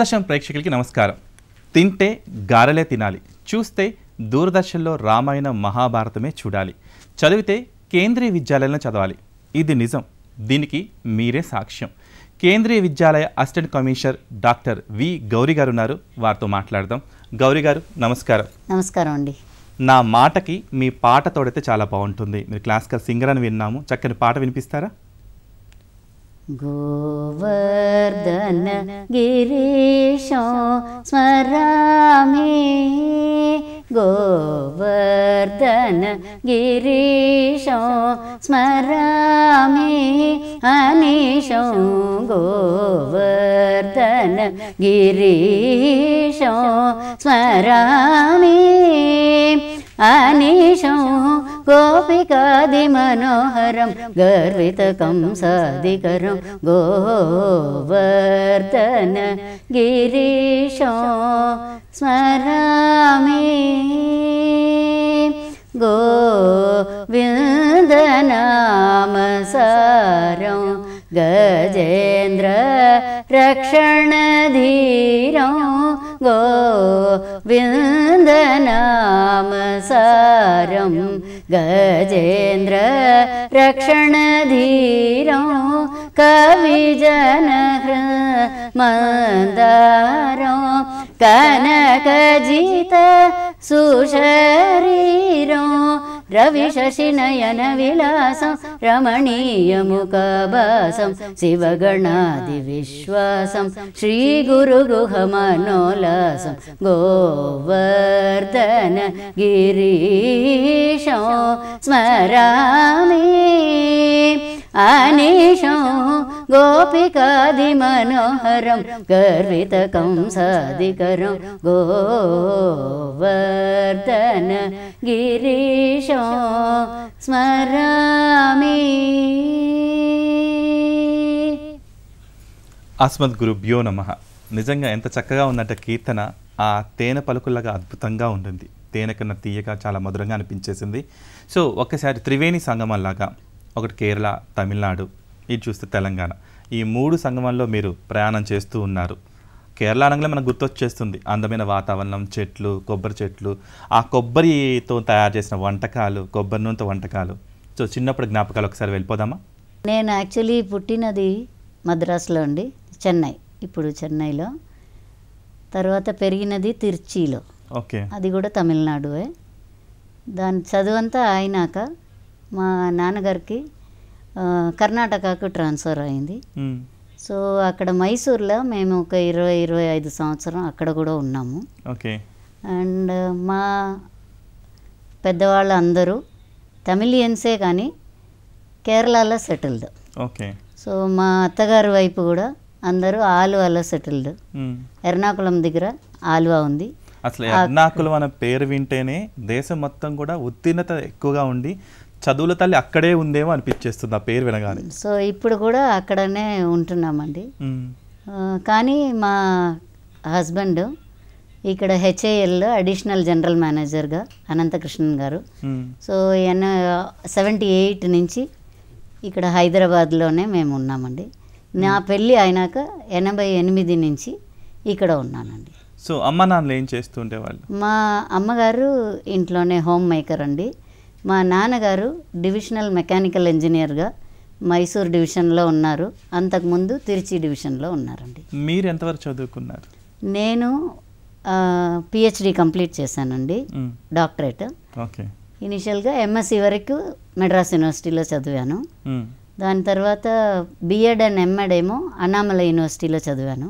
దూరదర్శన్ ప్రేక్షకులకి నమస్కారం తింటే గారెలే తినాలి చూస్తే దూరదర్శన్లో రామాయణ మహాభారతమే చూడాలి చదివితే కేంద్రీయ విద్యాలయంలో చదవాలి ఇది నిజం దీనికి మీరే సాక్ష్యం Kendriya Vidyalaya assistant commissioner doctor V Gauri garu ఉన్నారు వారితో మాట్లాడదాం గౌరీ గారు నమస్కారం నమస్కారం అండి నా మాటకి మీ పాట తోడైతే చాలా బాగుంటుంది మీరు క్లాసికల్ సింగర్ అని విన్నాము చక్కని పాట వినిపిస్తారా गोवर्धन गिरिषं स्मरमि गोवर्धन गिरिषं स्मरमि अनिशं गोवर्धन गिरिषं स्मरमि अनिशं गोपिकादिमनोहरं गर्वितकं साधिकरुं गिरीशो स्मरामि गोविन्दनामसारं गजेन्द्र रक्षणधीरं गोविन्दनामसारं गजेन्द्र रक्षणधीरो कविजनहृ मन्दारो कनकजित सुशरीरो रविशशिनयनविलासं रमणीयमुकाभासं शिवगणादिविश्वासं श्रीगुरुगुहमनोलासं गोवर्धन गिरीशो स्मरामि अनिशं గోవర్ధన गर्वितकंसादिकरं స్మరామి అస్మద్ గురు అస్మద్గురుభ్యో నమ నిజంగా ఎంత చక్కగా ఉన్నట్టు కీర్తన ఆ తేనె పలుకులాగా అద్భుతంగా ఉంటుంది తేనె కన్నా తీయగా చాలా మధురంగా అనిపించేసింది సో ఒక్కసారి త్రివేణి సంగమం ఒకటి కేరళ తమిళనాడు ఇది చూస్తే తెలంగాణ ఈ మూడు సంగమంలో మీరు ప్రయాణం చేస్తూ ఉన్నారు కేరళ అనగానే మనకు గుర్తొచ్చేస్తుంది అందమైన వాతావరణం చెట్లు కొబ్బరి చెట్లు ఆ కొబ్బరితో తయారు చేసిన వంటకాలు కొబ్బరి నూనెతో వంటకాలు సో చిన్నప్పుడు జ్ఞాపకాలు ఒకసారి వెళ్ళిపోదామా నేను యాక్చువల్లీ పుట్టినది మద్రాసులో అండి చెన్నై ఇప్పుడు చెన్నైలో తర్వాత పెరిగినది తిర్చిలో ఓకే అది కూడా తమిళనాడువే దాని చదువంతా అయినాక మా నాన్నగారికి కర్ణాటకకు ట్రాన్స్ఫర్ అయింది సో అక్కడ మైసూర్లో మేము ఒక ఇరవై ఇరవై ఐదు సంవత్సరం అక్కడ కూడా ఉన్నాము ఓకే అండ్ మా పెద్దవాళ్ళు అందరూ తమిళియన్సే కానీ కేరళలో సెటిల్డ్ ఓకే సో మా అత్తగారి వైపు కూడా అందరూ ఆలువాలో సెటిల్డ్ ఎర్నాకుళం దగ్గర ఆలువా ఉంది అసలు ఎర్నాకుళం అనే పేరు వింటేనే దేశం మొత్తం కూడా ఉత్తీర్ణత ఎక్కువగా ఉండి చదువుల తల్లి అక్కడే ఉందేమో అనిపించేస్తుంది ఆ పేరు వినగానే సో ఇప్పుడు కూడా అక్కడనే ఉంటున్నామండి కానీ మా హస్బెండ్ ఇక్కడ హెచ్ఏఎల్లో అడిషనల్ జనరల్ మేనేజర్గా అనంతకృష్ణన్ గారు సో ఎన్ సెవెంటీ ఎయిట్ నుంచి ఇక్కడ హైదరాబాద్లోనే మేము ఉన్నామండి నా పెళ్ళి అయినాక ఎనభై ఎనిమిది నుంచి ఇక్కడ ఉన్నానండి సో అమ్మ నాన్న ఏం చేస్తుండేవాళ్ళు వాళ్ళు మా అమ్మగారు ఇంట్లోనే హోమ్ మేకర్ అండి మా నాన్నగారు డివిజనల్ మెకానికల్ ఇంజనీర్గా మైసూర్ డివిజన్లో ఉన్నారు అంతకుముందు తిరుచి డివిజన్లో ఉన్నారండి మీరు ఎంతవరకు చదువుకున్నారు నేను పిహెచ్డి కంప్లీట్ చేశానండి డాక్టరేట్ ఓకే ఇనిషియల్గా ఎంఎస్సి వరకు మెడ్రాస్ యూనివర్సిటీలో చదివాను దాని తర్వాత బిఎడ్ అండ్ ఎంఎడ్ ఏమో అనామల యూనివర్సిటీలో చదివాను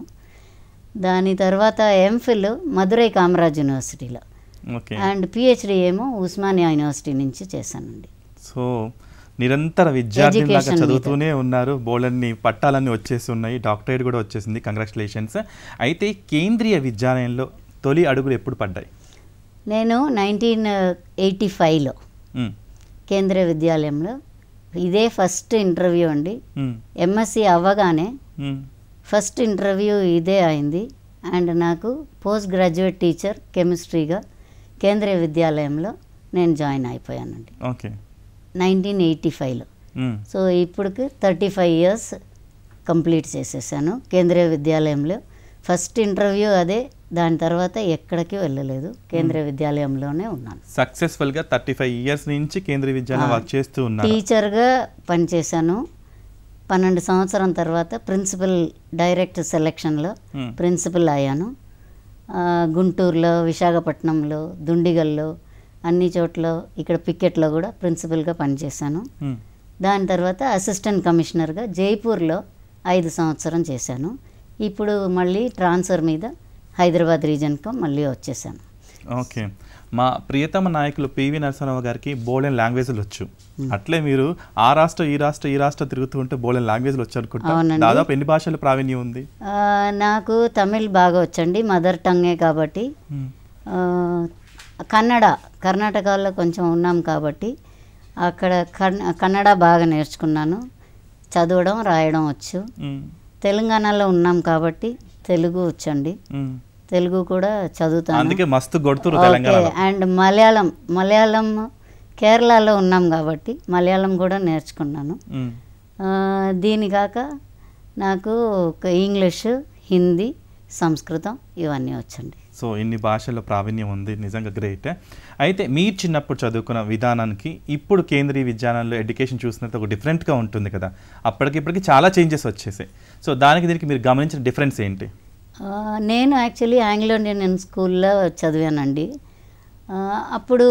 దాని తర్వాత ఎంఫిల్ మధురై కామరాజ్ యూనివర్సిటీలో అండ్ పిహెచ్డి ఏమో ఉస్మానియా యూనివర్సిటీ నుంచి చేశానండి సో నిరంతర విద్యార్థినిలాగా చదువుతూనే ఉన్నారు బోర్డన్ని పట్టాలన్నీ వచ్చేసి ఉన్నాయి డాక్టరేట్ కూడా వచ్చేసింది కంగ్రాచులేషన్స్ అయితే కేంద్రీయ విద్యాలయంలో తొలి అడుగులు ఎప్పుడు పడ్డాయి నేను నైన్టీన్ ఎయిటీ ఫైవ్లో కేంద్రీయ విద్యాలయంలో ఇదే ఫస్ట్ ఇంటర్వ్యూ అండి ఎంఎస్సి అవ్వగానే ఫస్ట్ ఇంటర్వ్యూ ఇదే అయింది అండ్ నాకు పోస్ట్ గ్రాడ్యుయేట్ టీచర్ కెమిస్ట్రీగా కేంద్రీయ విద్యాలయంలో నేను జాయిన్ అయిపోయానండి ఓకే నైన్టీన్ ఎయిటీ ఫైవ్లో సో ఇప్పటికి థర్టీ ఫైవ్ ఇయర్స్ కంప్లీట్ చేసేసాను కేంద్రీయ విద్యాలయంలో ఫస్ట్ ఇంటర్వ్యూ అదే దాని తర్వాత ఎక్కడికి వెళ్ళలేదు కేంద్రీయ విద్యాలయంలోనే ఉన్నాను సక్సెస్ఫుల్గా థర్టీ ఫైవ్ ఇయర్స్ నుంచి కేంద్రీయ విద్యాలయం వర్క్ చేస్తూ ఉన్నాను టీచర్గా పనిచేశాను పన్నెండు సంవత్సరం తర్వాత ప్రిన్సిపల్ డైరెక్ట్ సెలెక్షన్లో ప్రిన్సిపల్ అయ్యాను గుంటూరులో విశాఖపట్నంలో దుండిగల్లో అన్ని చోట్ల ఇక్కడ పికెట్లో కూడా ప్రిన్సిపల్గా పనిచేశాను దాని తర్వాత అసిస్టెంట్ కమిషనర్గా జైపూర్లో ఐదు సంవత్సరం చేశాను ఇప్పుడు మళ్ళీ ట్రాన్స్ఫర్ మీద హైదరాబాద్ రీజన్కు మళ్ళీ వచ్చేసాను ఓకే మా ప్రియతమ నాయకులు పివి నరసింహరావు గారికి బోలెన్ లాంగ్వేజ్లు వచ్చు అట్లే మీరు ఆ రాష్ట్రం ఈ రాష్ట్రం ఈ రాష్ట్రం తిరుగుతూ ఉంటే బోలెన్ లాంగ్వేజ్లు వచ్చు అనుకుంటా దాదాపు ఎన్ని భాషల ప్రావీణ్యం ఉంది నాకు తమిళ్ బాగా వచ్చండి మదర్ టంగే కాబట్టి కన్నడ కర్ణాటకలో కొంచెం ఉన్నాం కాబట్టి అక్కడ కన్నడ బాగా నేర్చుకున్నాను చదవడం రాయడం వచ్చు తెలంగాణలో ఉన్నాం కాబట్టి తెలుగు వచ్చండి తెలుగు కూడా చదువుతాను అందుకే మస్తు అండ్ మలయాళం మలయాళం కేరళలో ఉన్నాం కాబట్టి మలయాళం కూడా నేర్చుకున్నాను దీనికాక నాకు నాకు ఇంగ్లీష్ హిందీ సంస్కృతం ఇవన్నీ వచ్చండి సో ఇన్ని భాషల్లో ప్రావీణ్యం ఉంది నిజంగా గ్రేట్ అయితే మీరు చిన్నప్పుడు చదువుకున్న విధానానికి ఇప్పుడు కేంద్రీయ విద్యాలయంలో ఎడ్యుకేషన్ చూసినంత ఒక డిఫరెంట్గా ఉంటుంది కదా అప్పటికిప్పటికి చాలా చేంజెస్ వచ్చేసాయి సో దానికి దీనికి మీరు గమనించిన డిఫరెన్స్ ఏంటి నేను యాక్చువల్లీ ఆంగ్లో ఇండియన్ స్కూల్లో చదివానండి అప్పుడు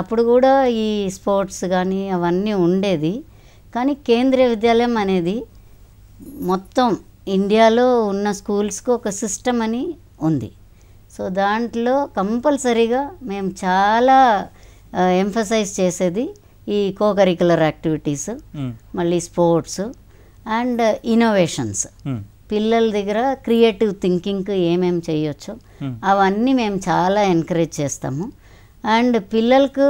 అప్పుడు కూడా ఈ స్పోర్ట్స్ కానీ అవన్నీ ఉండేది కానీ కేంద్రీయ విద్యాలయం అనేది మొత్తం ఇండియాలో ఉన్న స్కూల్స్కి ఒక సిస్టమ్ అని ఉంది సో దాంట్లో కంపల్సరీగా మేము చాలా ఎంఫసైజ్ చేసేది ఈ కో కరికులర్ యాక్టివిటీస్ మళ్ళీ స్పోర్ట్స్ అండ్ ఇన్నోవేషన్స్ పిల్లల దగ్గర క్రియేటివ్ థింకింగ్ ఏమేమి చేయొచ్చు hmm. అవన్నీ మేము చాలా ఎంకరేజ్ చేస్తాము అండ్ పిల్లలకు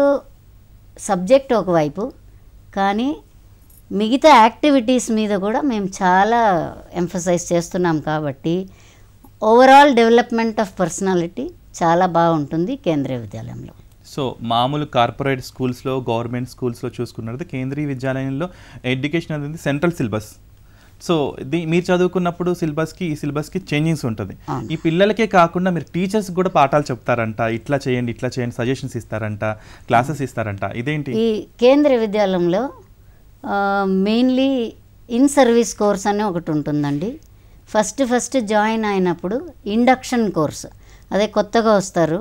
సబ్జెక్ట్ ఒకవైపు కానీ మిగతా యాక్టివిటీస్ మీద కూడా మేము చాలా ఎంఫసైజ్ చేస్తున్నాం కాబట్టి ఓవరాల్ డెవలప్మెంట్ ఆఫ్ పర్సనాలిటీ చాలా బాగుంటుంది కేంద్రీయ విద్యాలయంలో సో మామూలు కార్పొరేట్ స్కూల్స్లో గవర్నమెంట్ స్కూల్స్లో చూసుకున్నది కేంద్రీయ విద్యాలయంలో ఎడ్యుకేషన్ అనేది సెంట్రల్ సిలబస్ సో మీరు చదువుకున్నప్పుడు సిలబస్కి ఈ సిలబస్కి చేంజింగ్స్ ఉంటుంది ఈ పిల్లలకే కాకుండా మీరు టీచర్స్ కూడా పాఠాలు చెప్తారంట ఇట్లా చేయండి ఇట్లా చేయండి సజెషన్స్ ఇస్తారంట క్లాసెస్ ఇస్తారంట ఇదేంటి ఈ కేంద్ర విద్యాలయంలో మెయిన్లీ ఇన్ సర్వీస్ కోర్స్ అని ఒకటి ఉంటుందండి ఫస్ట్ ఫస్ట్ జాయిన్ అయినప్పుడు ఇండక్షన్ కోర్స్ అదే కొత్తగా వస్తారు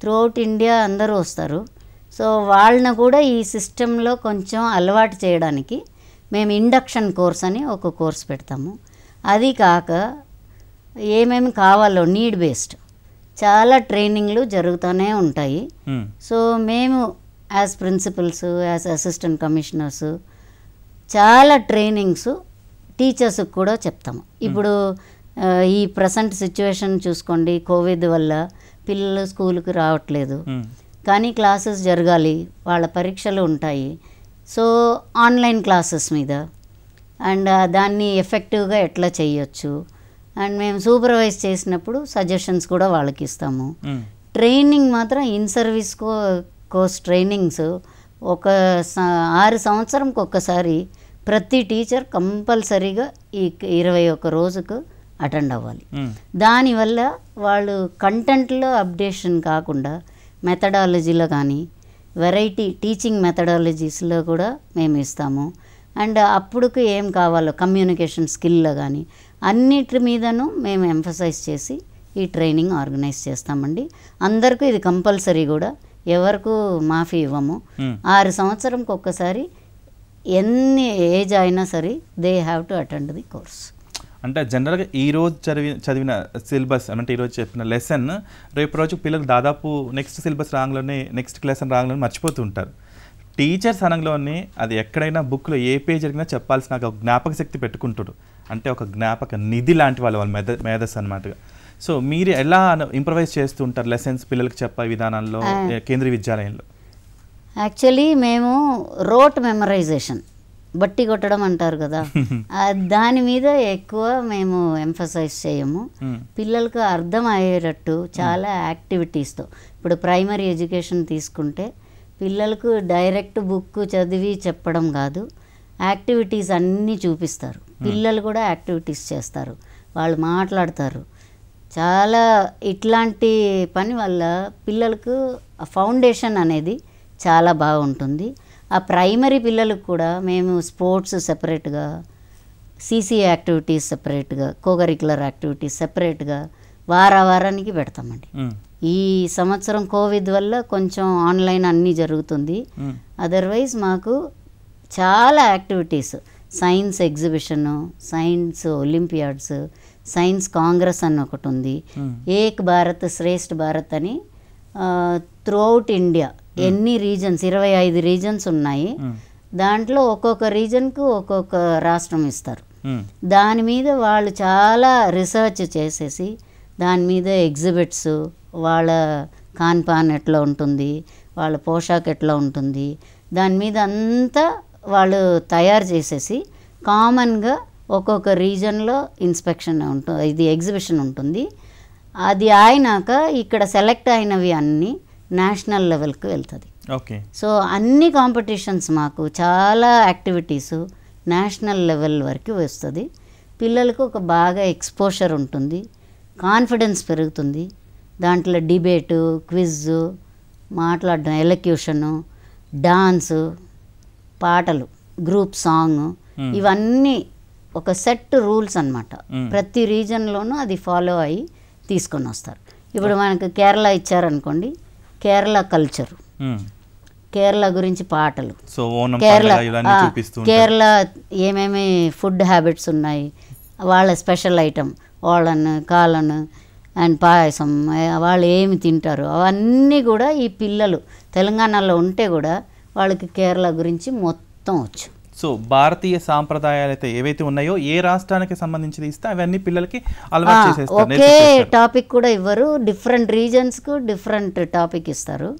త్రూఅవుట్ ఇండియా అందరూ వస్తారు సో వాళ్ళని కూడా ఈ సిస్టంలో కొంచెం అలవాటు చేయడానికి మేము ఇండక్షన్ కోర్స్ అని ఒక కోర్స్ పెడతాము అది కాక ఏమేమి కావాలో నీడ్ బేస్డ్ చాలా ట్రైనింగ్లు జరుగుతూనే ఉంటాయి hmm. సో మేము as principals as assistant commissioners చాలా ట్రైనింగ్స్ టీచర్స్కి కూడా చెప్తాము hmm. ఇప్పుడు ఈ ప్రజెంట్ సిచ్యువేషన్ చూసుకోండి కోవిడ్ వల్ల పిల్లలు స్కూల్కి రావట్లేదు hmm. కానీ క్లాసెస్ జరగాలి వాళ్ళ పరీక్షలు ఉంటాయి సో ఆన్లైన్ క్లాసెస్ మీద అండ్ దాన్ని ఎఫెక్టివ్గా ఎట్లా చేయొచ్చు అండ్ మేము సూపర్వైజ్ చేసినప్పుడు సజెషన్స్ కూడా వాళ్ళకి ఇస్తాము ట్రైనింగ్ మాత్రం in service co course trainings ఒక ఆరు సంవత్సరంకి ఒక్కసారి ప్రతి టీచర్ కంపల్సరీగా ఈ ఇరవై ఒక్క రోజుకు అటెండ్ అవ్వాలి దానివల్ల వాళ్ళు కంటెంట్లో అప్డేషన్ కాకుండా మెథడాలజీలో కానీ వెరైటీ టీచింగ్ మెథడాలజీస్లో కూడా మేము ఇస్తాము అండ్ అప్పుడుకు ఏం కావాలో కమ్యూనికేషన్ స్కిల్లో కానీ అన్నిటి మీదను మేము ఎంఫసైజ్ చేసి ఈ ట్రైనింగ్ ఆర్గనైజ్ చేస్తామండి అందరికీ ఇది కంపల్సరీ కూడా ఎవరికు మాఫీ ఇవ్వము ఆరు సంవత్సరంకి ఒక్కసారి ఎన్ని ఏజ్ అయినా సరే they have to attend the course అంటే జనరల్గా ఈరోజు చదివి చదివిన సిలబస్ అంటే ఈరోజు చెప్పిన లెసన్ రేపు రోజు పిల్లలు దాదాపు నెక్స్ట్ సిలబస్ రాంగ్లోనే నెక్స్ట్ లెసన్ రాంగ్లోనే మర్చిపోతూ ఉంటారు టీచర్స్ అనంలోనే అది ఎక్కడైనా బుక్లో ఏ పేజ్ జరిగినా చెప్పాల్సిన ఒక జ్ఞాపక శక్తి పెట్టుకుంటాడు అంటే ఒక జ్ఞాపక నిధి లాంటి వాళ్ళు వాళ్ళ మెద మేధస్ అనమాటగా సో మీరు ఎలా ఇంప్రవైజ్ చేస్తూ ఉంటారు లెసన్స్ పిల్లలకు చెప్పే విధానాల్లో కేంద్రీయ విద్యాలయంలో యాక్చువల్లీ మేము రోట్ మెమరైజేషన్ బట్టి కొట్టడం అంటారు కదా దాని మీద ఎక్కువ మేము ఎంఫసైజ్ చేయము hmm. పిల్లలకు అర్థం అయ్యేటట్టు hmm. చాలా యాక్టివిటీస్తో ఇప్పుడు ప్రైమరీ ఎడ్యుకేషన్ తీసుకుంటే పిల్లలకు డైరెక్ట్ బుక్ చదివి చెప్పడం కాదు యాక్టివిటీస్ అన్నీ చూపిస్తారు hmm. పిల్లలు కూడా యాక్టివిటీస్ చేస్తారు వాళ్ళు మాట్లాడతారు చాలా ఇట్లాంటి పని వల్ల పిల్లలకు ఫౌండేషన్ అనేది చాలా బాగుంటుంది ఆ ప్రైమరీ పిల్లలకు కూడా మేము స్పోర్ట్స్ సెపరేట్గా సీసీ యాక్టివిటీస్ సెపరేట్గా కోకరిక్యులర్ యాక్టివిటీస్ సెపరేట్గా వార వారానికి పెడతామండి ఈ సంవత్సరం కోవిడ్ వల్ల కొంచెం ఆన్లైన్ అన్నీ జరుగుతుంది అదర్వైజ్ మాకు చాలా activities science exhibition science olympiads science congress అని ఒకటి ఉంది ఏక్ భారత్ శ్రేష్ఠ భారత్ అని త్రూఅవుట్ ఇండియా Hmm. ఎన్ని రీజన్స్ ఇరవై ఐదు రీజన్స్ ఉన్నాయి hmm. దాంట్లో ఒక్కొక్క రీజన్కు ఒక్కొక్క రాష్ట్రం ఇస్తారు hmm. దాని మీద వాళ్ళు చాలా రీసెర్చ్ చేసేసి దాని మీద ఎగ్జిబిట్స్ వాళ్ళ కాన్పాన్ ఎట్లా ఉంటుంది వాళ్ళ పోషాక్ ఎట్లా ఉంటుంది దాని మీద అంతా వాళ్ళు తయారు చేసేసి కామన్గా ఒక్కొక్క రీజన్లో ఇన్స్పెక్షన్ ఉంటుంది ఇది ఎగ్జిబిషన్ ఉంటుంది అది అయినాక ఇక్కడ సెలెక్ట్ అయినవి అన్నీ నేషనల్ లెవెల్కి వెళ్తుంది ఓకే సో అన్ని కాంపిటీషన్స్ మాకు చాలా యాక్టివిటీస్ నేషనల్ లెవెల్ వరకు వస్తుంది పిల్లలకు ఒక బాగా ఎక్స్పోషర్ ఉంటుంది కాన్ఫిడెన్స్ పెరుగుతుంది దాంట్లో డిబేటు క్విజ్ మాట్లాడడం ఎలక్యూషను డాన్సు పాటలు గ్రూప్ సాంగ్ ఇవన్నీ ఒక సెట్ రూల్స్ అనమాట ప్రతి రీజన్లోనూ అది ఫాలో అయ్యి తీసుకొని వస్తారు ఇప్పుడు మనకు కేరళ ఇచ్చారనుకోండి కేరళ కల్చర్ కేరళ గురించి పాటలు కేరళ కేరళ ఏమేమి ఫుడ్ హ్యాబిట్స్ ఉన్నాయి వాళ్ళ స్పెషల్ ఐటమ్ వాళ్ళను కాలను అండ్ పాయసం వాళ్ళు ఏమి తింటారు అవన్నీ కూడా ఈ పిల్లలు తెలంగాణలో ఉంటే కూడా వాళ్ళకి కేరళ గురించి మొత్తం వచ్చు సో భారతీయ సాంప్రదాయాలు అయితే ఏవైతే ఉన్నాయో ఏ రాష్ట్రానికి సంబంధించి ఇస్తే అవన్నీ పిల్లలకి అలవాటు ఒకే టాపిక్ కూడా ఇవ్వరు డిఫరెంట్ రీజన్స్ కు డిఫరెంట్ టాపిక్ ఇస్తారు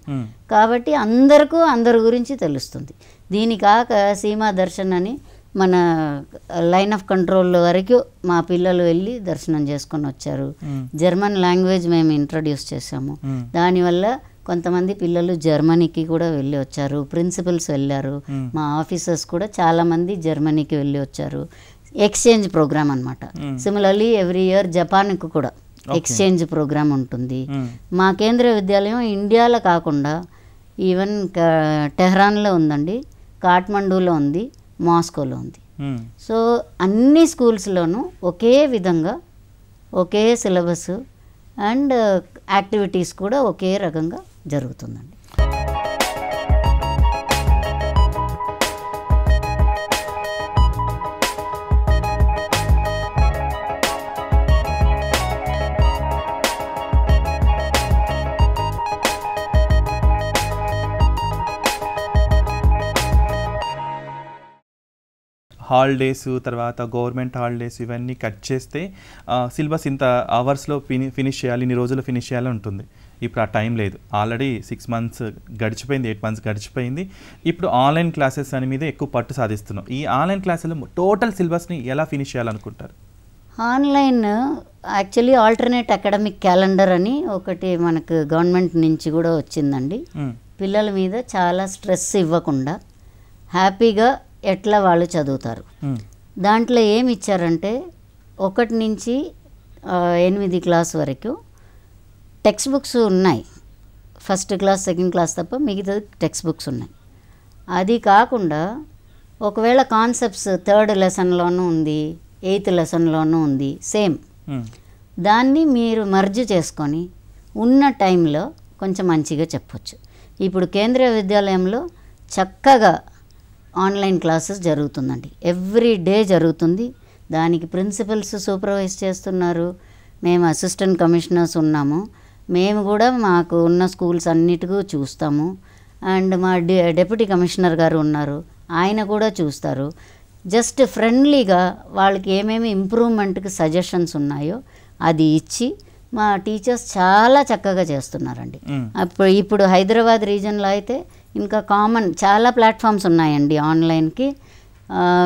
కాబట్టి అందరికీ అందరి గురించి తెలుస్తుంది దీని కాక సీమా దర్శన్ అని మన లైన్ ఆఫ్ కంట్రోల్ వరకు మా పిల్లలు వెళ్ళి దర్శనం చేసుకొని వచ్చారు జర్మన్ లాంగ్వేజ్ మేము ఇంట్రడ్యూస్ చేసాము దానివల్ల కొంతమంది పిల్లలు జర్మనీకి కూడా వెళ్ళి వచ్చారు ప్రిన్సిపల్స్ వెళ్ళారు మా ఆఫీసర్స్ కూడా చాలామంది జర్మనీకి వెళ్ళి వచ్చారు ఎక్స్చేంజ్ ప్రోగ్రామ్ అనమాట సిమిలర్లీ ఎవ్రీ ఇయర్ జపాన్కి కూడా ఎక్స్చేంజ్ ప్రోగ్రామ్ ఉంటుంది మా కేంద్ర విద్యాలయం ఇండియాలో కాకుండా ఈవెన్ టెహ్రాన్లో ఉందండి కాఠ్మండూలో ఉంది మాస్కోలో ఉంది సో అన్ని స్కూల్స్లోనూ ఒకే విధంగా ఒకే సిలబస్ అండ్ యాక్టివిటీస్ కూడా ఒకే రకంగా జరుగుతుందండి హాలిడేస్ తర్వాత గవర్నమెంట్ హాలిడేస్ ఇవన్నీ కట్ చేస్తే సిలబస్ ఇంత అవర్స్లో ఫిని ఫినిష్ చేయాలి ఇన్ని రోజులు ఫినిష్ చేయాలి ఉంటుంది ఇప్పుడు ఆ టైం లేదు ఆల్రెడీ సిక్స్ మంత్స్ గడిచిపోయింది ఎయిట్ మంత్స్ గడిచిపోయింది ఇప్పుడు ఆన్లైన్ క్లాసెస్ అని మీద ఎక్కువ పట్టు సాధిస్తున్నాం ఈ ఆన్లైన్ క్లాసులు టోటల్ సిలబస్ని ఎలా ఫినిష్ చేయాలనుకుంటారు online actually alternate academic calendar అని ఒకటి మనకు గవర్నమెంట్ నుంచి కూడా వచ్చిందండి hmm. పిల్లల మీద చాలా స్ట్రెస్ ఇవ్వకుండా హ్యాపీగా ఎట్లా వాళ్ళు చదువుతారు hmm. దాంట్లో ఏమి ఇచ్చారంటే ఒకటి నుంచి ఎనిమిది క్లాస్ వరకు టెక్స్ట్ బుక్స్ ఉన్నాయి ఫస్ట్ క్లాస్ సెకండ్ క్లాస్ తప్ప మిగతాది టెక్స్ట్ బుక్స్ ఉన్నాయి అది కాకుండా ఒకవేళ కాన్సెప్ట్స్ థర్డ్ లెసన్లోనూ ఉంది ఎయిత్ లెసన్లోనూ ఉంది సేమ్ దాన్ని మీరు మర్జ్ చేసుకొని ఉన్న టైంలో కొంచెం మంచిగా చెప్పొచ్చు ఇప్పుడు కేంద్రీయ విద్యాలయంలో చక్కగా ఆన్లైన్ క్లాసెస్ జరుగుతుందండి ఎవ్రీ డే జరుగుతుంది దానికి ప్రిన్సిపల్స్ సూపర్వైజ్ చేస్తున్నారు మేము అసిస్టెంట్ కమిషనర్స్ ఉన్నాము మేము కూడా మాకు ఉన్న స్కూల్స్ అన్నిటికీ చూస్తాము అండ్ మా డె డెప్యూటీ కమిషనర్ గారు ఉన్నారు ఆయన కూడా చూస్తారు జస్ట్ ఫ్రెండ్లీగా వాళ్ళకి ఏమేమి ఇంప్రూవ్మెంట్కి సజెషన్స్ ఉన్నాయో అది ఇచ్చి మా టీచర్స్ చాలా చక్కగా చేస్తున్నారండి అప్పుడు ఇప్పుడు హైదరాబాద్ రీజన్లో అయితే ఇంకా కామన్ చాలా ప్లాట్ఫామ్స్ ఉన్నాయండి ఆన్లైన్కి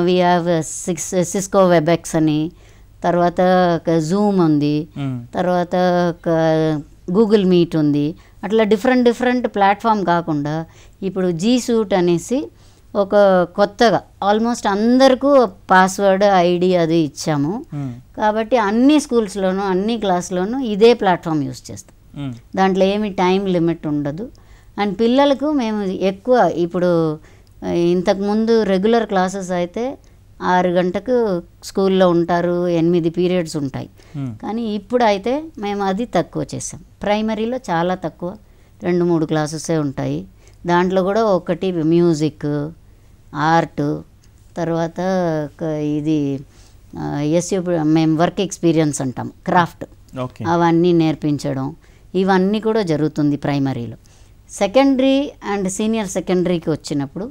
we have six Cisco Webex అని తర్వాత జూమ్ ఉంది తర్వాత గూగుల్ మీట్ ఉంది అట్లా డిఫరెంట్ డిఫరెంట్ ప్లాట్ఫామ్ కాకుండా ఇప్పుడు జీ సూట్ అనేసి ఒక కొత్తగా ఆల్మోస్ట్ అందరికీ పాస్వర్డ్ ఐడి అది ఇచ్చాము hmm. కాబట్టి అన్ని స్కూల్స్లోనూ అన్ని క్లాస్లోనూ ఇదే ప్లాట్ఫామ్ యూస్ చేస్తాం hmm. దాంట్లో ఏమి టైం లిమిట్ ఉండదు అండ్ పిల్లలకు మేము ఎక్కువ ఇప్పుడు ఇంతకుముందు రెగ్యులర్ క్లాసెస్ అయితే ఆరు గంటకు స్కూల్లో ఉంటారు ఎనిమిది పీరియడ్స్ ఉంటాయి కానీ ఇప్పుడు అయితే మేము అది తక్కువ చేసాం ప్రైమరీలో చాలా తక్కువ రెండు మూడు క్లాసెసే ఉంటాయి దాంట్లో కూడా ఒకటి మ్యూజిక్ ఆర్ట్ తర్వాత ఇది ఎస్యూ మేము వర్క్ ఎక్స్పీరియన్స్ అంటాం క్రాఫ్ట్ అవన్నీ నేర్పించడం ఇవన్నీ కూడా జరుగుతుంది ప్రైమరీలో సెకండరీ అండ్ సీనియర్ సెకండరీకి వచ్చినప్పుడు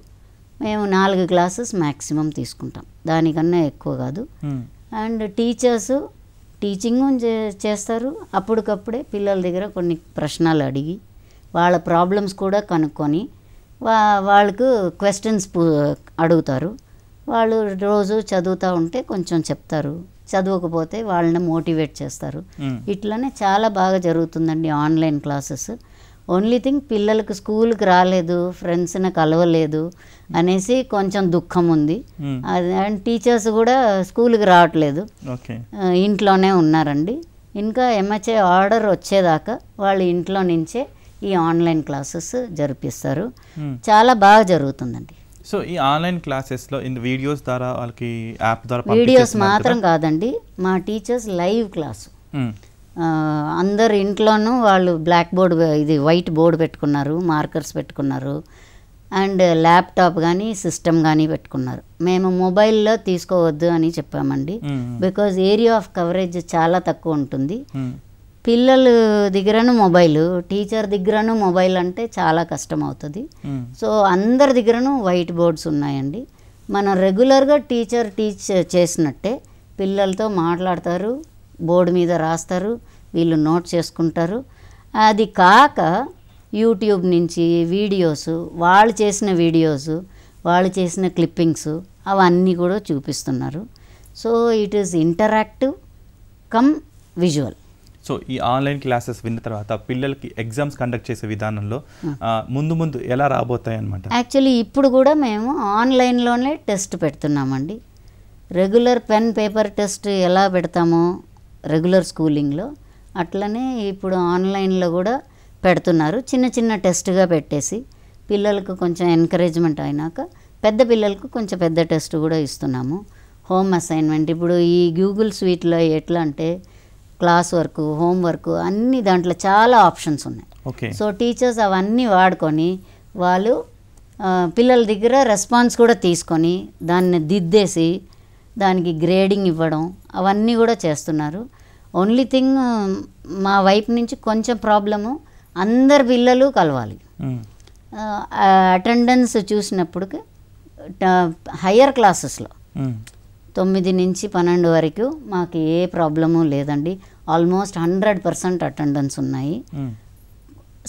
మేము నాలుగు క్లాసెస్ మ్యాక్సిమం తీసుకుంటాం దానికన్నా ఎక్కువ కాదు అండ్ టీచర్స్ టీచింగ్ చేస్తారు అప్పటికప్పుడే పిల్లల దగ్గర కొన్ని ప్రశ్నలు అడిగి వాళ్ళ ప్రాబ్లమ్స్ కూడా కనుక్కొని వా వాళ్ళకు క్వశ్చన్స్ అడుగుతారు వాళ్ళు రోజు చదువుతూ ఉంటే కొంచెం చెప్తారు చదవకపోతే వాళ్ళని మోటివేట్ చేస్తారు ఇట్లనే చాలా బాగా జరుగుతుందండి ఆన్లైన్ క్లాసెస్ ఓన్లీ థింగ్ పిల్లలకు స్కూల్కి రాలేదు ఫ్రెండ్స్ని కలవలేదు hmm. అనేసి కొంచెం దుఃఖం ఉంది hmm. అండ్ టీచర్స్ కూడా స్కూల్కి రావట్లేదు ఇంట్లోనే ఉన్నారండి ఇంకా ఎంహెచ్ఏ ఆర్డర్ వచ్చేదాకా వాళ్ళు ఇంట్లో నుంచే ఈ ఆన్లైన్ క్లాసెస్ జరిపిస్తారు hmm. చాలా బాగా జరుగుతుందండి సో ఈ ఆన్లైన్ క్లాసెస్లో ఇన్ వీడియోస్ ద్వారా వాళ్ళకి యాప్ ద్వారా వీడియోస్ మాత్రం కాదండి మా టీచర్స్ లైవ్ క్లాసు అందరు ఇంట్లోనూ వాళ్ళు బ్లాక్ బోర్డ్ ఇది వైట్ బోర్డు పెట్టుకున్నారు మార్కర్స్ పెట్టుకున్నారు అండ్ ల్యాప్టాప్ కానీ సిస్టమ్ కానీ పెట్టుకున్నారు మేము మొబైల్లో తీసుకోవద్దు అని చెప్పామండి బికాజ్ ఏరియా ఆఫ్ కవరేజ్ చాలా తక్కువ ఉంటుంది పిల్లలు దగ్గరను మొబైల్ టీచర్ దగ్గరను మొబైల్ అంటే చాలా కష్టం అవుతుంది సో అందరి దగ్గరను వైట్ బోర్డ్స్ ఉన్నాయండి మనం రెగ్యులర్గా టీచర్ టీచ్ చేసినట్టే పిల్లలతో మాట్లాడతారు బోర్డు మీద రాస్తారు వీళ్ళు నోట్ చేసుకుంటారు అది కాక యూట్యూబ్ నుంచి వీడియోస్ వాళ్ళు చేసిన వీడియోస్ వాళ్ళు చేసిన క్లిప్పింగ్స్ అవన్నీ కూడా చూపిస్తున్నారు so it is interactive cum visual so ఈ ఆన్లైన్ క్లాసెస్ విన్న తర్వాత పిల్లలకి ఎగ్జామ్స్ కండక్ట్ చేసే విధానంలో ముందు ముందు ఎలా రాబోతాయి అనమాట యాక్చువల్లీ ఇప్పుడు కూడా మేము ఆన్లైన్లోనే టెస్ట్ పెడుతున్నామండి రెగ్యులర్ పెన్ పేపర్ టెస్ట్ ఎలా పెడతామో రెగ్యులర్ స్కూలింగ్లో అట్లనే ఇప్పుడు ఆన్లైన్లో కూడా పెడుతున్నారు చిన్న చిన్న టెస్ట్గా పెట్టేసి పిల్లలకు కొంచెం ఎంకరేజ్మెంట్ అయినాక పెద్ద పిల్లలకు కొంచెం పెద్ద టెస్ట్ కూడా ఇస్తున్నాము హోమ్ అసైన్మెంట్ ఇప్పుడు ఈ గూగుల్ స్వీట్లో ఎట్లా అంటే క్లాస్ వర్క్ హోమ్ అన్ని దాంట్లో చాలా ఆప్షన్స్ ఉన్నాయి సో టీచర్స్ అవన్నీ వాడుకొని వాళ్ళు పిల్లల దగ్గర రెస్పాన్స్ కూడా తీసుకొని దాన్ని దిద్దేసి దానికి గ్రేడింగ్ ఇవ్వడం అవన్నీ కూడా చేస్తున్నారు ఓన్లీ థింగ్ మా వైపు నుంచి కొంచెం ప్రాబ్లము అందరు పిల్లలు కలవాలి అటెండెన్స్ చూసినప్పటికి హయ్యర్ క్లాసెస్లో తొమ్మిది నుంచి పన్నెండు వరకు మాకు ఏ ప్రాబ్లము లేదండి ఆల్మోస్ట్ హండ్రెడ్ పర్సెంట్ అటెండెన్స్ ఉన్నాయి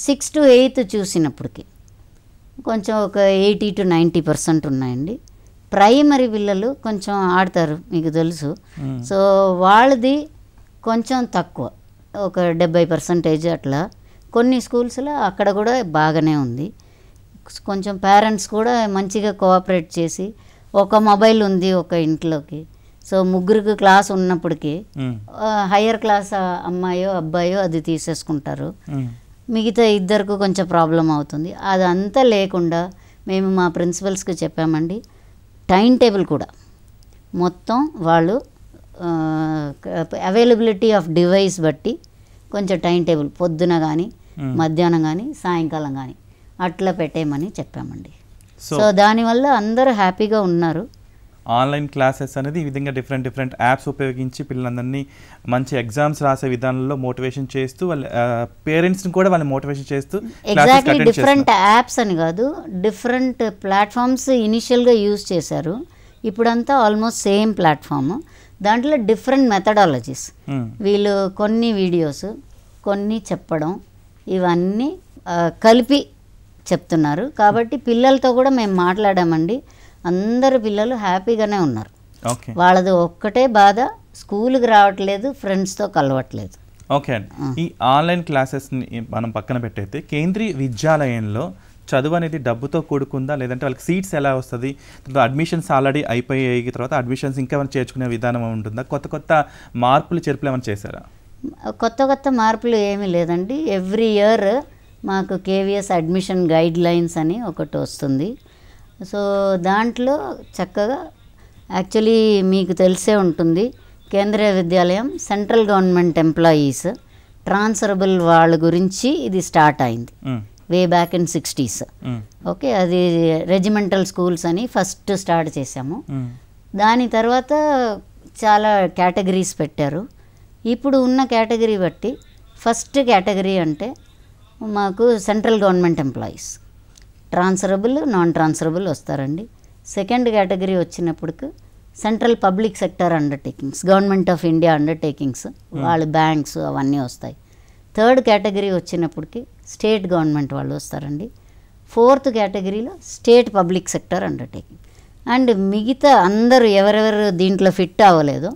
సిక్స్ టు ఎయిత్ చూసినప్పటికి కొంచెం ఒక ఎయిటీ టు నైంటీ పర్సెంట్ ఉన్నాయండి ప్రైమరీ పిల్లలు కొంచెం ఆడతారు మీకు తెలుసు సో వాళ్ళది కొంచెం తక్కువ ఒక డెబ్బై పర్సంటేజ్ అట్లా కొన్ని స్కూల్స్లో అక్కడ కూడా బాగానే ఉంది కొంచెం పేరెంట్స్ కూడా మంచిగా కోఆపరేట్ చేసి ఒక మొబైల్ ఉంది ఒక ఇంట్లోకి సో ముగ్గురికి క్లాస్ ఉన్నప్పటికీ హయ్యర్ క్లాస్ అమ్మాయో అబ్బాయో అది తీసేసుకుంటారు మిగతా ఇద్దరికి కొంచెం ప్రాబ్లం అవుతుంది అదంతా లేకుండా మేము మా ప్రిన్సిపల్స్కి చెప్పామండి టైం టేబుల్ కూడా మొత్తం వాళ్ళు అవైలబిలిటీ ఆఫ్ డివైస్ బట్టి కొంచెం టైం టేబుల్ పొద్దున కానీ మధ్యాహ్నం కానీ సాయంకాలం కానీ అట్లా పెట్టేయమని చెప్పామండి సో దానివల్ల అందరూ హ్యాపీగా ఉన్నారు ఆన్లైన్ క్లాసెస్ అనేది ఈ విధంగా డిఫరెంట్ డిఫరెంట్ యాప్స్ ఉపయోగించి పిల్లలందరినీ మంచి ఎగ్జామ్స్ రాసే విధానంలో మోటివేషన్ చేస్తూ వాళ్ళ పేరెంట్స్ని కూడా వాళ్ళని మోటివేషన్ చేస్తూ ఎగ్జాక్ట్లీ డిఫరెంట్ యాప్స్ అని కాదు డిఫరెంట్ ప్లాట్ఫామ్స్ ఇనిషియల్గా యూజ్ చేశారు ఇప్పుడంతా ఆల్మోస్ట్ సేమ్ ప్లాట్ఫామ్ దాంట్లో డిఫరెంట్ మెథడాలజీస్ hmm. వీళ్ళు కొన్ని వీడియోస్ కొన్ని చెప్పడం ఇవన్నీ కలిపి చెప్తున్నారు కాబట్టి పిల్లలతో కూడా మేము మాట్లాడామండి అందరు పిల్లలు హ్యాపీగానే ఉన్నారు వాళ్ళది ఒక్కటే బాధ స్కూల్కి రావట్లేదు ఫ్రెండ్స్తో కలవట్లేదు ఓకే అండి ఈ ఆన్లైన్ క్లాసెస్ని మనం పక్కన పెట్టయితే కేంద్రీయ విద్యాలయంలో చదువు అనేది డబ్బుతో కూడుకుందా లేదంటే వాళ్ళకి సీట్స్ ఎలా వస్తుంది అడ్మిషన్స్ ఆల్రెడీ అయిపోయాయి తర్వాత అడ్మిషన్స్ ఇంకా ఏమైనా చేర్చుకునే విధానం ఉంటుందా కొత్త కొత్త మార్పులు చేర్పులు ఏమైనా చేశారా కొత్త కొత్త మార్పులు ఏమీ లేదండి ఎవ్రీ ఇయర్ మాకు కేవీఎస్ అడ్మిషన్ గైడ్ లైన్స్ అని ఒకటి వస్తుంది సో దాంట్లో చక్కగా యాక్చువల్లీ మీకు తెలిసే ఉంటుంది కేంద్రీయ విద్యాలయం సెంట్రల్ గవర్నమెంట్ ఎంప్లాయీస్ ట్రాన్స్ఫరబుల్ వాళ్ళ గురించి ఇది స్టార్ట్ అయింది way back in sixties okay అది రెజిమెంటల్ స్కూల్స్ అని ఫస్ట్ స్టార్ట్ చేశాము దాని తర్వాత చాలా కేటగిరీస్ పెట్టారు ఇప్పుడు ఉన్న కేటగిరీ బట్టి ఫస్ట్ కేటగిరీ అంటే మాకు central government employees transferable non transferable వస్తారండి సెకండ్ కేటగిరీ వచ్చినప్పటికి central public sector undertakings government of India undertakings వాళ్ళ బ్యాంక్స్ అవన్నీ వస్తాయి థర్డ్ కేటగిరీ వచ్చినప్పటికి స్టేట్ గవర్నమెంట్ వాళ్ళు వస్తారండి ఫోర్త్ కేటగిరీలో state public sector undertaking and మిగతా అందరూ ఎవరెవరు దీంట్లో ఫిట్ అవ్వలేదో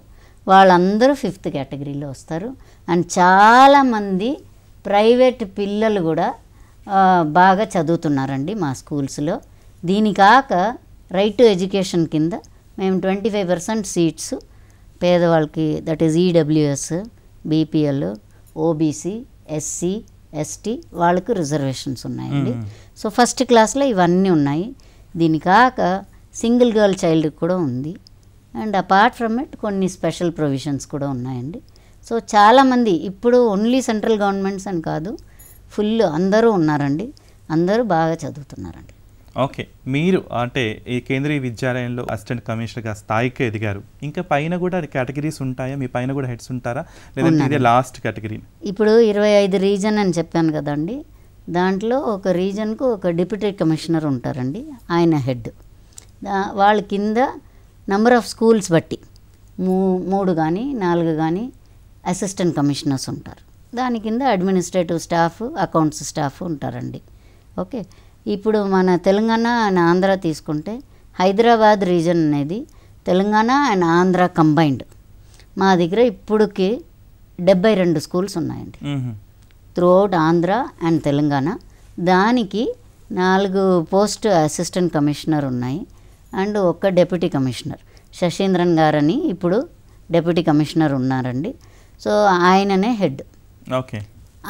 వాళ్ళందరూ ఫిఫ్త్ కేటగిరీలో వస్తారు అండ్ చాలామంది ప్రైవేట్ పిల్లలు కూడా బాగా చదువుతున్నారండి మా స్కూల్స్లో దీని కాక రైట్ టు ఎడ్యుకేషన్ కింద మేము ట్వంటీ ఫైవ్ పర్సెంట్ సీట్స్ పేదవాళ్ళకి that is EWS BPL OBC SC ST వాళ్ళకు రిజర్వేషన్స్ ఉన్నాయండి సో ఫస్ట్ క్లాస్లో ఇవన్నీ ఉన్నాయి దీని కాక సింగిల్ గర్ల్ చైల్డ్ కూడా ఉంది అండ్ అపార్ట్ ఫ్రమ్ ఇట్ కొన్ని స్పెషల్ ప్రొవిజన్స్ కూడా ఉన్నాయండి సో చాలామంది ఇప్పుడు ఓన్లీ సెంట్రల్ గవర్నమెంట్స్ అని కాదు ఫుల్ అందరూ ఉన్నారండి అందరూ బాగా చదువుతున్నారండి ఓకే మీరు అంటే ఈ కేంద్రీయ విద్యాలయంలో అసిస్టెంట్ కమిషనర్గా స్థాయికి ఎదిగారు ఇంకా పైన కూడా కేటగిరీస్ ఉంటాయా మీ పైన కూడా హెడ్స్ ఉంటారా లేదంటే లాస్ట్ కేటగిరీ ఇప్పుడు ఇరవై ఐదు రీజన్ అని చెప్పాను కదండి దాంట్లో ఒక రీజన్కు ఒక డిప్యూటీ కమిషనర్ ఉంటారండి ఆయన హెడ్ వాళ్ళ కింద నెంబర్ ఆఫ్ స్కూల్స్ బట్టి మూ మూడు కానీ నాలుగు కానీ అసిస్టెంట్ కమిషనర్స్ ఉంటారు దాని కింద అడ్మినిస్ట్రేటివ్ స్టాఫ్ అకౌంట్స్ స్టాఫ్ ఉంటారండి ఓకే ఇప్పుడు మన తెలంగాణ అండ్ ఆంధ్ర తీసుకుంటే హైదరాబాద్ రీజన్ అనేది తెలంగాణ అండ్ ఆంధ్ర కంబైన్డ్ మా దగ్గర ఇప్పుడుకి డెబ్బై రెండు స్కూల్స్ ఉన్నాయండి త్రూఅవుట్ ఆంధ్ర అండ్ తెలంగాణ దానికి నాలుగు పోస్ట్ అసిస్టెంట్ కమిషనర్ ఉన్నాయి అండ్ ఒక డెప్యూటీ కమిషనర్ శశీంద్రన్ గారని ఇప్పుడు డెప్యూటీ కమిషనర్ ఉన్నారండి సో ఆయననే హెడ్ ఓకే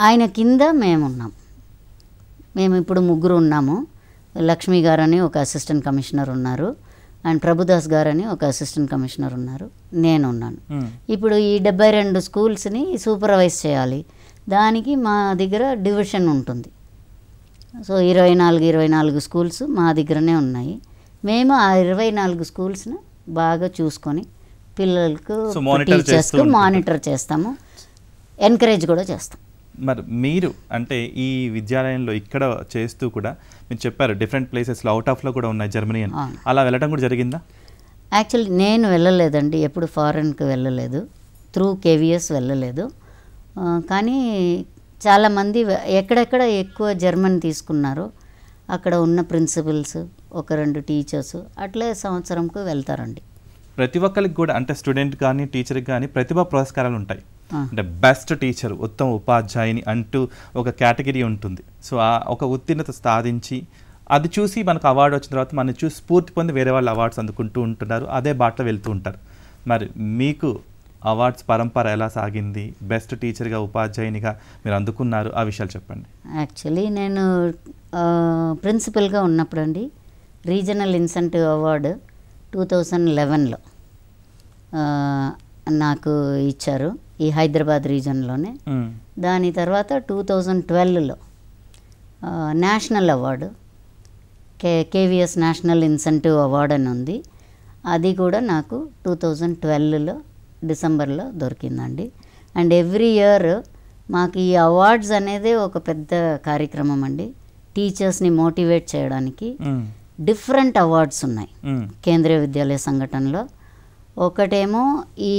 ఆయన కింద మేమున్నాం మేము ఇప్పుడు ముగ్గురు ఉన్నాము లక్ష్మి గారని ఒక అసిస్టెంట్ కమిషనర్ ఉన్నారు అండ్ ప్రభుదాస్ గారని ఒక అసిస్టెంట్ కమిషనర్ ఉన్నారు నేను ఉన్నాను ఇప్పుడు ఈ డెబ్బై రెండు స్కూల్స్ని సూపర్వైజ్ చేయాలి దానికి మా దగ్గర డివిజన్ ఉంటుంది సో ఇరవై నాలుగు ఇరవై నాలుగు స్కూల్స్ మా దగ్గరనే ఉన్నాయి మేము ఆ ఇరవై నాలుగు స్కూల్స్ని బాగా చూసుకొని పిల్లలకు టీచర్స్కి మానిటర్ చేస్తాము ఎన్కరేజ్ కూడా చేస్తాం మరి మీరు అంటే ఈ విద్యాలయంలో ఇక్కడ చేస్తూ కూడా మీరు చెప్పారు డిఫరెంట్ ప్లేసెస్లో అవుట్ ఆఫ్లో కూడా ఉన్నాయి జర్మనీ అని అలా వెళ్ళడం కూడా జరిగిందా యాక్చువల్లీ నేను వెళ్ళలేదండి ఎప్పుడు ఫారెన్కి వెళ్ళలేదు త్రూ కేవిఎస్ వెళ్ళలేదు కానీ చాలామంది ఎక్కడెక్కడ ఎక్కువ జర్మన్ తీసుకున్నారో అక్కడ ఉన్న ప్రిన్సిపల్స్ ఒక రెండు టీచర్స్ అట్లే సంవత్సరంకు వెళ్తారండి ప్రతి ఒక్కరికి కూడా అంటే స్టూడెంట్ కానీ టీచర్కి కానీ ప్రతిభా పురస్కారాలు ఉంటాయి అంటే బెస్ట్ టీచర్ ఉత్తమ ఉపాధ్యాయుని అంటూ ఒక కేటగిరీ ఉంటుంది సో ఆ ఒక ఉత్తీర్ణత సాధించి అది చూసి మనకు అవార్డు వచ్చిన తర్వాత మనం చూసి స్ఫూర్తి పొంది వేరే వాళ్ళు అవార్డ్స్ అందుకుంటూ ఉంటున్నారు అదే బాటలో వెళ్తూ ఉంటారు మరి మీకు అవార్డ్స్ పరంపర ఎలా సాగింది బెస్ట్ టీచర్గా ఉపాధ్యాయునిగా మీరు అందుకున్నారు ఆ విషయాలు చెప్పండి యాక్చువల్లీ నేను ప్రిన్సిపల్గా ఉన్నప్పుడు అండి regional incentive award two thousand లెవెన్లో నాకు ఇచ్చారు ఈ హైదరాబాద్ రీజన్లోనే దాని తర్వాత టూ థౌజండ్ ట్వెల్వ్లో national award K KVS national incentive award అని ఉంది అది కూడా నాకు టూ థౌజండ్ ట్వెల్వ్లో డిసెంబర్లో దొరికిందండి అండ్ ఎవ్రీ ఇయర్ మాకు ఈ అవార్డ్స్ అనేది ఒక పెద్ద కార్యక్రమం అండి టీచర్స్ని మోటివేట్ చేయడానికి డిఫరెంట్ అవార్డ్స్ ఉన్నాయి కేంద్రీయ విద్యాలయ సంఘటనలో ఒకటేమో ఈ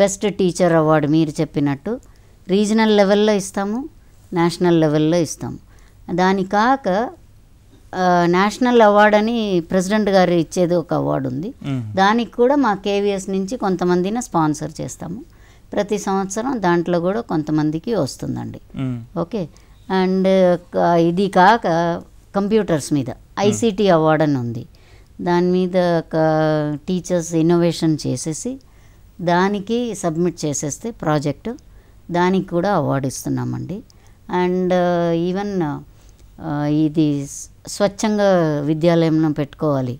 బెస్ట్ టీచర్ అవార్డు మీరు చెప్పినట్టు రీజనల్ లెవెల్లో ఇస్తాము నేషనల్ లెవెల్లో ఇస్తాము దాని కాక నేషనల్ అవార్డు అని ప్రెసిడెంట్ గారు ఇచ్చేది ఒక అవార్డు ఉంది దానికి కూడా మా కేవీఎస్ నుంచి కొంతమందిని స్పాన్సర్ చేస్తాము ప్రతి సంవత్సరం దాంట్లో కూడా కొంతమందికి వస్తుందండి ఓకే అండ్ ఇది కాక కంప్యూటర్స్ మీద ఐసీటీ అవార్డు అని ఉంది దాని మీద టీచర్స్ ఇన్నోవేషన్ చేసేసి దానికి సబ్మిట్ చేసేస్తే ప్రాజెక్టు దానికి కూడా అవార్డు ఇస్తున్నామండి అండ్ uh, ఈవెన్ uh, ఇది స్వచ్ఛంగా విద్యాలయంలో పెట్టుకోవాలి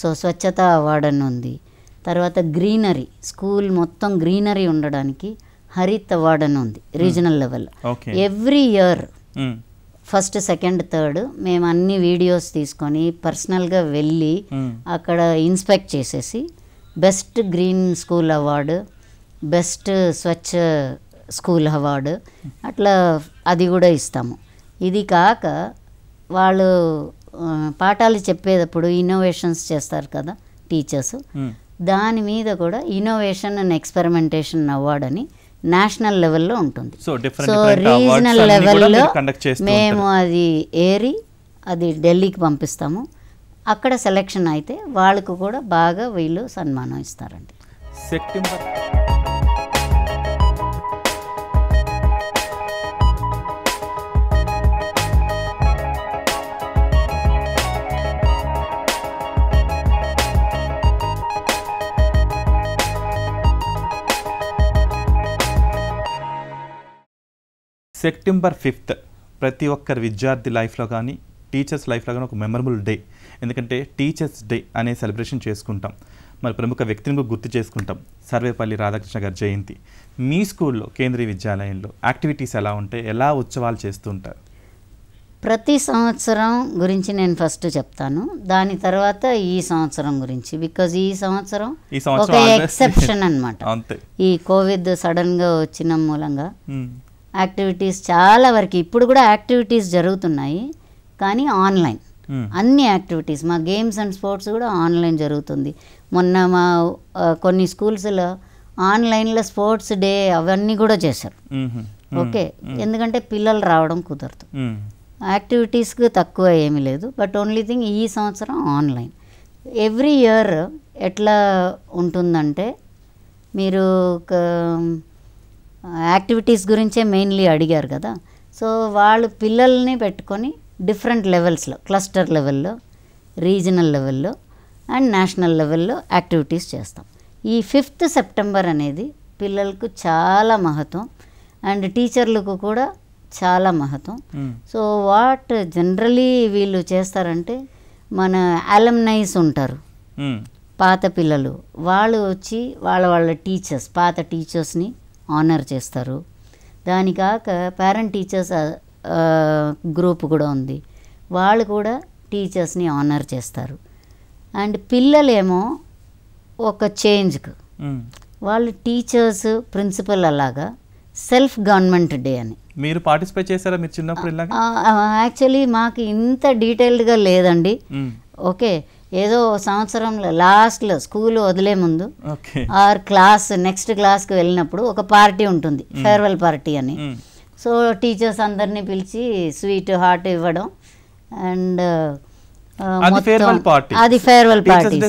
సో స్వచ్ఛత అవార్డు అని ఉంది తర్వాత గ్రీనరీ స్కూల్ మొత్తం గ్రీనరీ ఉండడానికి హరిత్ అవార్డు అని ఉంది hmm. Regional level every year hmm. First second third మేము అన్ని వీడియోస్ తీసుకొని పర్సనల్గా వెళ్ళి అక్కడ ఇన్స్పెక్ట్ చేసేసి best green school award best Swachh school award అట్లా అది కూడా ఇస్తాము ఇది కాక వాళ్ళు పాఠాలు చెప్పేటప్పుడు ఇన్నోవేషన్స్ చేస్తారు కదా టీచర్స్ దాని మీద కూడా ఇన్నోవేషన్ అండ్ ఎక్స్పెరిమెంటేషన్ అవార్డు అని నేషనల్ లెవెల్లో ఉంటుంది సో రీజనల్ లెవెల్లో మేము అది ఏరి అది ఢిల్లీకి పంపిస్తాము అక్కడ సెలెక్షన్ అయితే వాళ్ళకు కూడా బాగా వీళ్ళు సన్మానం ఇస్తారండి సెప్టెంబర్ సెప్టెంబర్ ఫిఫ్త్ ప్రతి ఒక్కరి విద్యార్థి లైఫ్లో కానీ టీచర్స్ లైఫ్లో కానీ ఒక మెమరబుల్ డే ఎందుకంటే టీచర్స్ డే అనే సెలబ్రేషన్ చేసుకుంటాం మరి ప్రముఖ వ్యక్తిని గుర్తు చేసుకుంటాం సర్వేపల్లి రాధాకృష్ణ గారి జయంతి మీ స్కూల్లో కేంద్రీయ విద్యాలయంలో యాక్టివిటీస్ ఎలా ఉంటాయి ఎలా ఉత్సవాలు చేస్తుంటారు ప్రతి సంవత్సరం గురించి నేను ఫస్ట్ చెప్తాను దాని తర్వాత ఈ సంవత్సరం గురించి బికాజ్ ఈ సంవత్సరం ఒక ఎక్సెప్షన్ అనమాట ఈ కోవిడ్ సడన్గా వచ్చిన మూలంగా యాక్టివిటీస్ చాలా వరకు ఇప్పుడు కూడా యాక్టివిటీస్ జరుగుతున్నాయి కానీ ఆన్లైన్ అన్ని యాక్టివిటీస్ మా గేమ్స్ అండ్ స్పోర్ట్స్ కూడా ఆన్లైన్ జరుగుతుంది మొన్న మా కొన్ని స్కూల్స్లో ఆన్లైన్లో స్పోర్ట్స్ డే అవన్నీ కూడా చేశారు ఓకే ఎందుకంటే పిల్లలు రావడం కుదరదు యాక్టివిటీస్కి తక్కువ ఏమీ లేదు బట్ ఓన్లీ థింగ్ ఈ సంవత్సరం ఆన్లైన్ ఎవ్రీ ఇయర్ ఎట్లా ఉంటుందంటే మీరు యాక్టివిటీస్ గురించే మెయిన్లీ అడిగారు కదా సో వాళ్ళు పిల్లల్ని పెట్టుకొని డిఫరెంట్ లెవెల్స్లో క్లస్టర్ లెవెల్లో రీజనల్ లెవెల్లో అండ్ నేషనల్ లెవెల్లో యాక్టివిటీస్ చేస్తాం ఈ ఫిఫ్త్ సెప్టెంబర్ అనేది పిల్లలకు చాలా మహత్వం అండ్ టీచర్లకు కూడా చాలా మహత్వం సో వాట్ జనరలీ వీళ్ళు చేస్తారంటే మన అలమ్నైస్ ఉంటారు పాత పిల్లలు వాళ్ళు వచ్చి వాళ్ళ వాళ్ళ టీచర్స్ పాత టీచర్స్ని ఆనర్ చేస్తారు దానికాక పేరెంట్ టీచర్స్ గ్రూప్ కూడా ఉంది వాళ్ళు కూడా టీచర్స్ని ఆనర్ చేస్తారు అండ్ పిల్లలేమో ఒక చేంజ్కు వాళ్ళు టీచర్స్ ప్రిన్సిపల్ అలాగా సెల్ఫ్ గవర్నమెంట్ డే అని మీరు పార్టిసిపేట్ చేశారా మీరు చిన్నప్పుడు యాక్చువల్లీ మాకు ఇంత డీటెయిల్డ్గా లేదండి ఓకే ఏదో సంవత్సరంలో లాస్ట్లో స్కూల్ వదిలే ముందు ఆర్ క్లాస్ నెక్స్ట్ క్లాస్కి వెళ్ళినప్పుడు ఒక పార్టీ ఉంటుంది ఫేర్వెల్ పార్టీ అని సో టీచర్స్ అందరినీ పిలిచి స్వీట్ హాట్ ఇవ్వడం అండ్ అది farewell party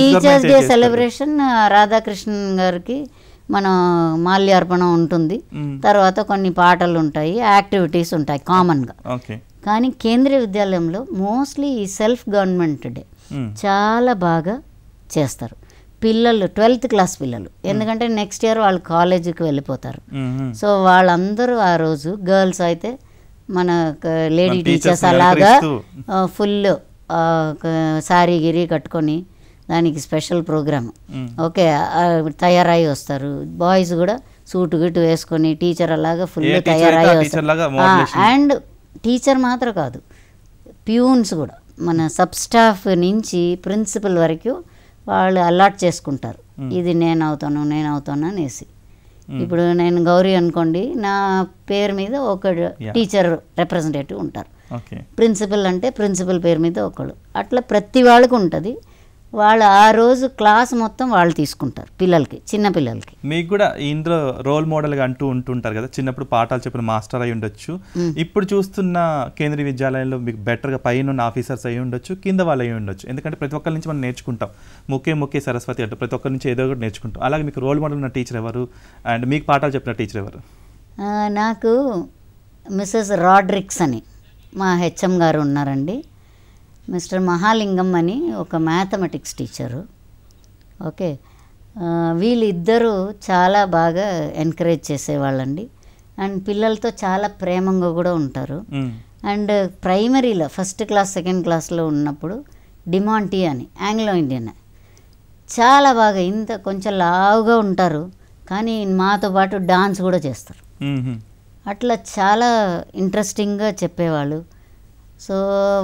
teachers day celebration Radhakrishnan గారికి మనం మాల్యార్పణ ఉంటుంది తర్వాత కొన్ని పాటలు ఉంటాయి యాక్టివిటీస్ ఉంటాయి కామన్గా కానీ కేంద్రీయ విద్యాలయంలో మోస్ట్లీ ఈ సెల్ఫ్ డే hmm. చాలా బాగా చేస్తారు పిల్లలు ట్వెల్త్ క్లాస్ పిల్లలు hmm. ఎందుకంటే నెక్స్ట్ ఇయర్ వాళ్ళు కాలేజీకి వెళ్ళిపోతారు hmm. సో వాళ్ళందరూ ఆ రోజు గర్ల్స్ అయితే మన లేడీ టీచర్స్ అలాగా ఫుల్ సారీ గిరి కట్టుకొని దానికి స్పెషల్ ప్రోగ్రామ్ ఓకే తయారై వస్తారు బాయ్స్ కూడా సూటు గిట్టు వేసుకొని టీచర్ అలాగా ఫుల్ తయారై వస్తారు అండ్ టీచర్ మాత్రం కాదు ప్యూన్స్ కూడా మన సబ్ స్టాఫ్ నుంచి ప్రిన్సిపల్ వరకు వాళ్ళు అలాట్ చేసుకుంటారు ఇది నేను అవుతాను నేను అవుతాను అనేసి ఇప్పుడు నేను గౌరీ అనుకోండి నా పేరు మీద ఒక టీచర్ రిప్రజెంటేటివ్ ఉంటారు ప్రిన్సిపల్ అంటే ప్రిన్సిపల్ పేరు మీద ఒకడు అట్లా ప్రతి వాళ్ళకు ఉంటుంది వాళ్ళు ఆ రోజు క్లాస్ మొత్తం వాళ్ళు తీసుకుంటారు పిల్లలకి చిన్న పిల్లలకి మీకు కూడా ఇందులో రోల్ మోడల్గా అంటూ ఉంటుంటారు కదా చిన్నప్పుడు పాఠాలు చెప్పిన మాస్టర్ అయి ఉండొచ్చు ఇప్పుడు చూస్తున్న కేంద్రీయ విద్యాలయంలో మీకు బెటర్గా పైన ఉన్న ఆఫీసర్స్ అయి ఉండొచ్చు కింద వాళ్ళు అయి ఉండొచ్చు ఎందుకంటే ప్రతి ఒక్కరి నుంచి మనం నేర్చుకుంటాం ముఖ్యం ముఖ్య సరస్వతి అంటే ప్రతి ఒక్కరి నుంచి ఏదో ఒకటి నేర్చుకుంటాం అలాగే మీకు రోల్ మోడల్ ఉన్న టీచర్ ఎవరు అండ్ మీకు పాఠాలు చెప్పిన టీచర్ ఎవరు నాకు మిస్సెస్ రాడ్రిక్స్ అని మా హెచ్ఎం గారు ఉన్నారండి మిస్టర్ మహాలింగం అని ఒక మ్యాథమెటిక్స్ టీచరు ఓకే వీళ్ళిద్దరూ చాలా బాగా ఎంకరేజ్ చేసేవాళ్ళండి అండ్ పిల్లలతో చాలా ప్రేమంగా కూడా ఉంటారు అండ్ ప్రైమరీలో ఫస్ట్ క్లాస్ సెకండ్ క్లాస్లో ఉన్నప్పుడు డిమాంటీ అని ఆంగ్లో ఇండియన్ చాలా బాగా ఇంత కొంచెం లావుగా ఉంటారు కానీ మాతో పాటు డాన్స్ కూడా చేస్తారు అట్లా చాలా ఇంట్రెస్టింగ్గా చెప్పేవాళ్ళు సో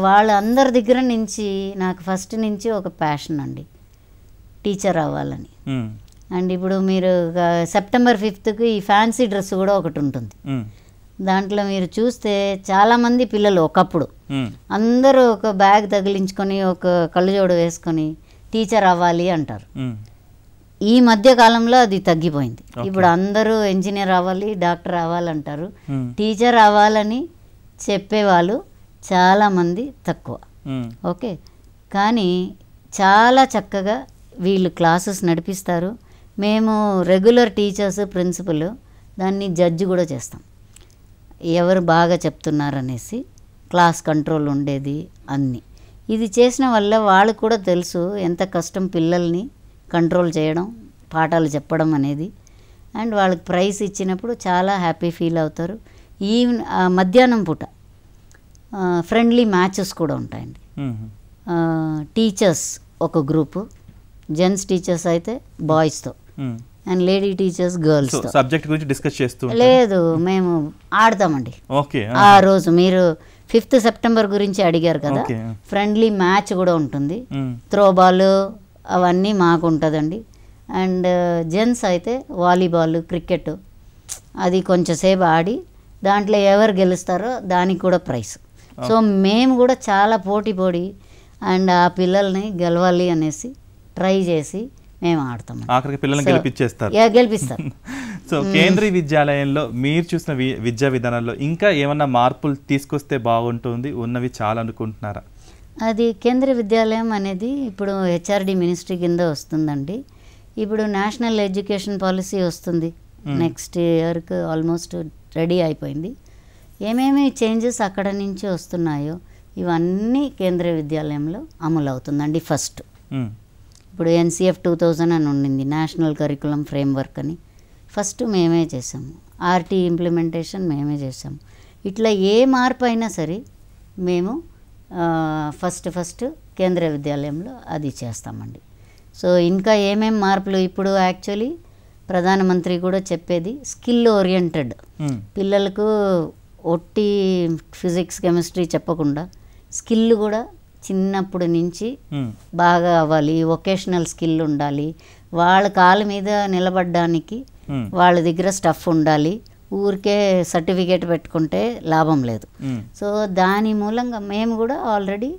వాళ్ళందరి దగ్గర నుంచి నాకు ఫస్ట్ నుంచి ఒక ప్యాషన్ అండి టీచర్ అవ్వాలని అండ్ hmm. ఇప్పుడు మీరు సెప్టెంబర్ ఫిఫ్త్కి ఈ ఫ్యాన్సీ డ్రెస్ కూడా ఒకటి ఉంటుంది hmm. దాంట్లో మీరు చూస్తే చాలామంది పిల్లలు ఒకప్పుడు hmm. అందరూ ఒక బ్యాగ్ తగిలించుకొని ఒక కళ్ళుజోడు వేసుకొని టీచర్ అవ్వాలి అంటారు ఈ మధ్య కాలంలో అది తగ్గిపోయింది ఇప్పుడు అందరూ ఇంజనీర్ అవ్వాలి డాక్టర్ అవ్వాలంటారు టీచర్ అవ్వాలని చెప్పేవాళ్ళు చాలామంది తక్కువ ఓకే కానీ చాలా చక్కగా వీళ్ళు క్లాసెస్ నడిపిస్తారు మేము రెగ్యులర్ టీచర్స్ ప్రిన్సిపల్ దాన్ని జడ్జి కూడా చేస్తాం ఎవరు బాగా చెప్తున్నారనేసి క్లాస్ కంట్రోల్ ఉండేది అన్ని ఇది చేసిన వల్ల వాళ్ళకు కూడా తెలుసు ఎంత కష్టం పిల్లల్ని కంట్రోల్ చేయడం పాఠాలు చెప్పడం అనేది అండ్ వాళ్ళకి ప్రైస్ ఇచ్చినప్పుడు చాలా హ్యాపీ ఫీల్ అవుతారు ఈ మధ్యాహ్నం పూట ఫ్రెండ్లీ మ్యాచెస్ కూడా ఉంటాయండి టీచర్స్ ఒక గ్రూపు జెంట్స్ టీచర్స్ అయితే బాయ్స్తో and lady teachers girls subject గురించి డిస్కస్ చేస్తూ లేదు మేము ఆడతామండి ఓకే ఆ రోజు మీరు ఫిఫ్త్ సెప్టెంబర్ గురించి అడిగారు కదా ఫ్రెండ్లీ మ్యాచ్ కూడా ఉంటుంది త్రోబాల్ అవన్నీ మాకు ఉంటుందండి అండ్ జెంట్స్ uh, అయితే వాలీబాల్ క్రికెట్ అది కొంచెంసేపు ఆడి దాంట్లో ఎవరు గెలుస్తారో దానికి కూడా ప్రైస్ సో మేము కూడా చాలా పోటీ పోడి అండ్ ఆ పిల్లల్ని గెలవాలి అనేసి ట్రై చేసి మేము ఆడతాం పిల్లల్ని గెలిపించేస్తారు గెలిపిస్తారు సో కేంద్రీయ విద్యాలయంలో మీరు చూసిన విద్యా విధానంలో ఇంకా ఏమన్నా మార్పులు తీసుకొస్తే బాగుంటుంది ఉన్నవి చాలా అనుకుంటున్నారా అది కేంద్రీయ విద్యాలయం అనేది ఇప్పుడు హెచ్ఆర్డి మినిస్ట్రీ కింద వస్తుందండి ఇప్పుడు నేషనల్ ఎడ్యుకేషన్ పాలసీ వస్తుంది నెక్స్ట్ ఇయర్కి ఆల్మోస్ట్ రెడీ అయిపోయింది ఏమేమి చేంజెస్ అక్కడ నుంచి వస్తున్నాయో ఇవన్నీ కేంద్రీయ విద్యాలయంలో అమలవుతుందండి ఫస్ట్ ఇప్పుడు ఎన్సిఎఫ్ టూ థౌజండ్ అని ఉండింది నేషనల్ కరికులం ఫ్రేమ్వర్క్ అని ఫస్ట్ మేమే చేసాము ఆర్టీ ఇంప్లిమెంటేషన్ మేమే చేసాము ఇట్లా ఏ మార్పు అయినా సరే మేము ఫస్ట్ ఫస్ట్ కేంద్రీయ విద్యాలయంలో అది చేస్తామండి సో ఇంకా ఏమేమి మార్పులు ఇప్పుడు యాక్చువల్లీ ప్రధానమంత్రి కూడా చెప్పేది స్కిల్ ఓరియంటెడ్ పిల్లలకు ఒట్టి ఫిజిక్స్ కెమిస్ట్రీ చెప్పకుండా స్కిల్ కూడా చిన్నప్పటి నుంచి బాగా అవ్వాలి వొకేషనల్ స్కిల్ ఉండాలి వాళ్ళ కాళ్ళ మీద నిలబడడానికి వాళ్ళ దగ్గర స్టఫ్ ఉండాలి ఊరికే సర్టిఫికేట్ పెట్టుకుంటే లాభం లేదు సో దాని మూలంగా మేము కూడా ఆల్రెడీ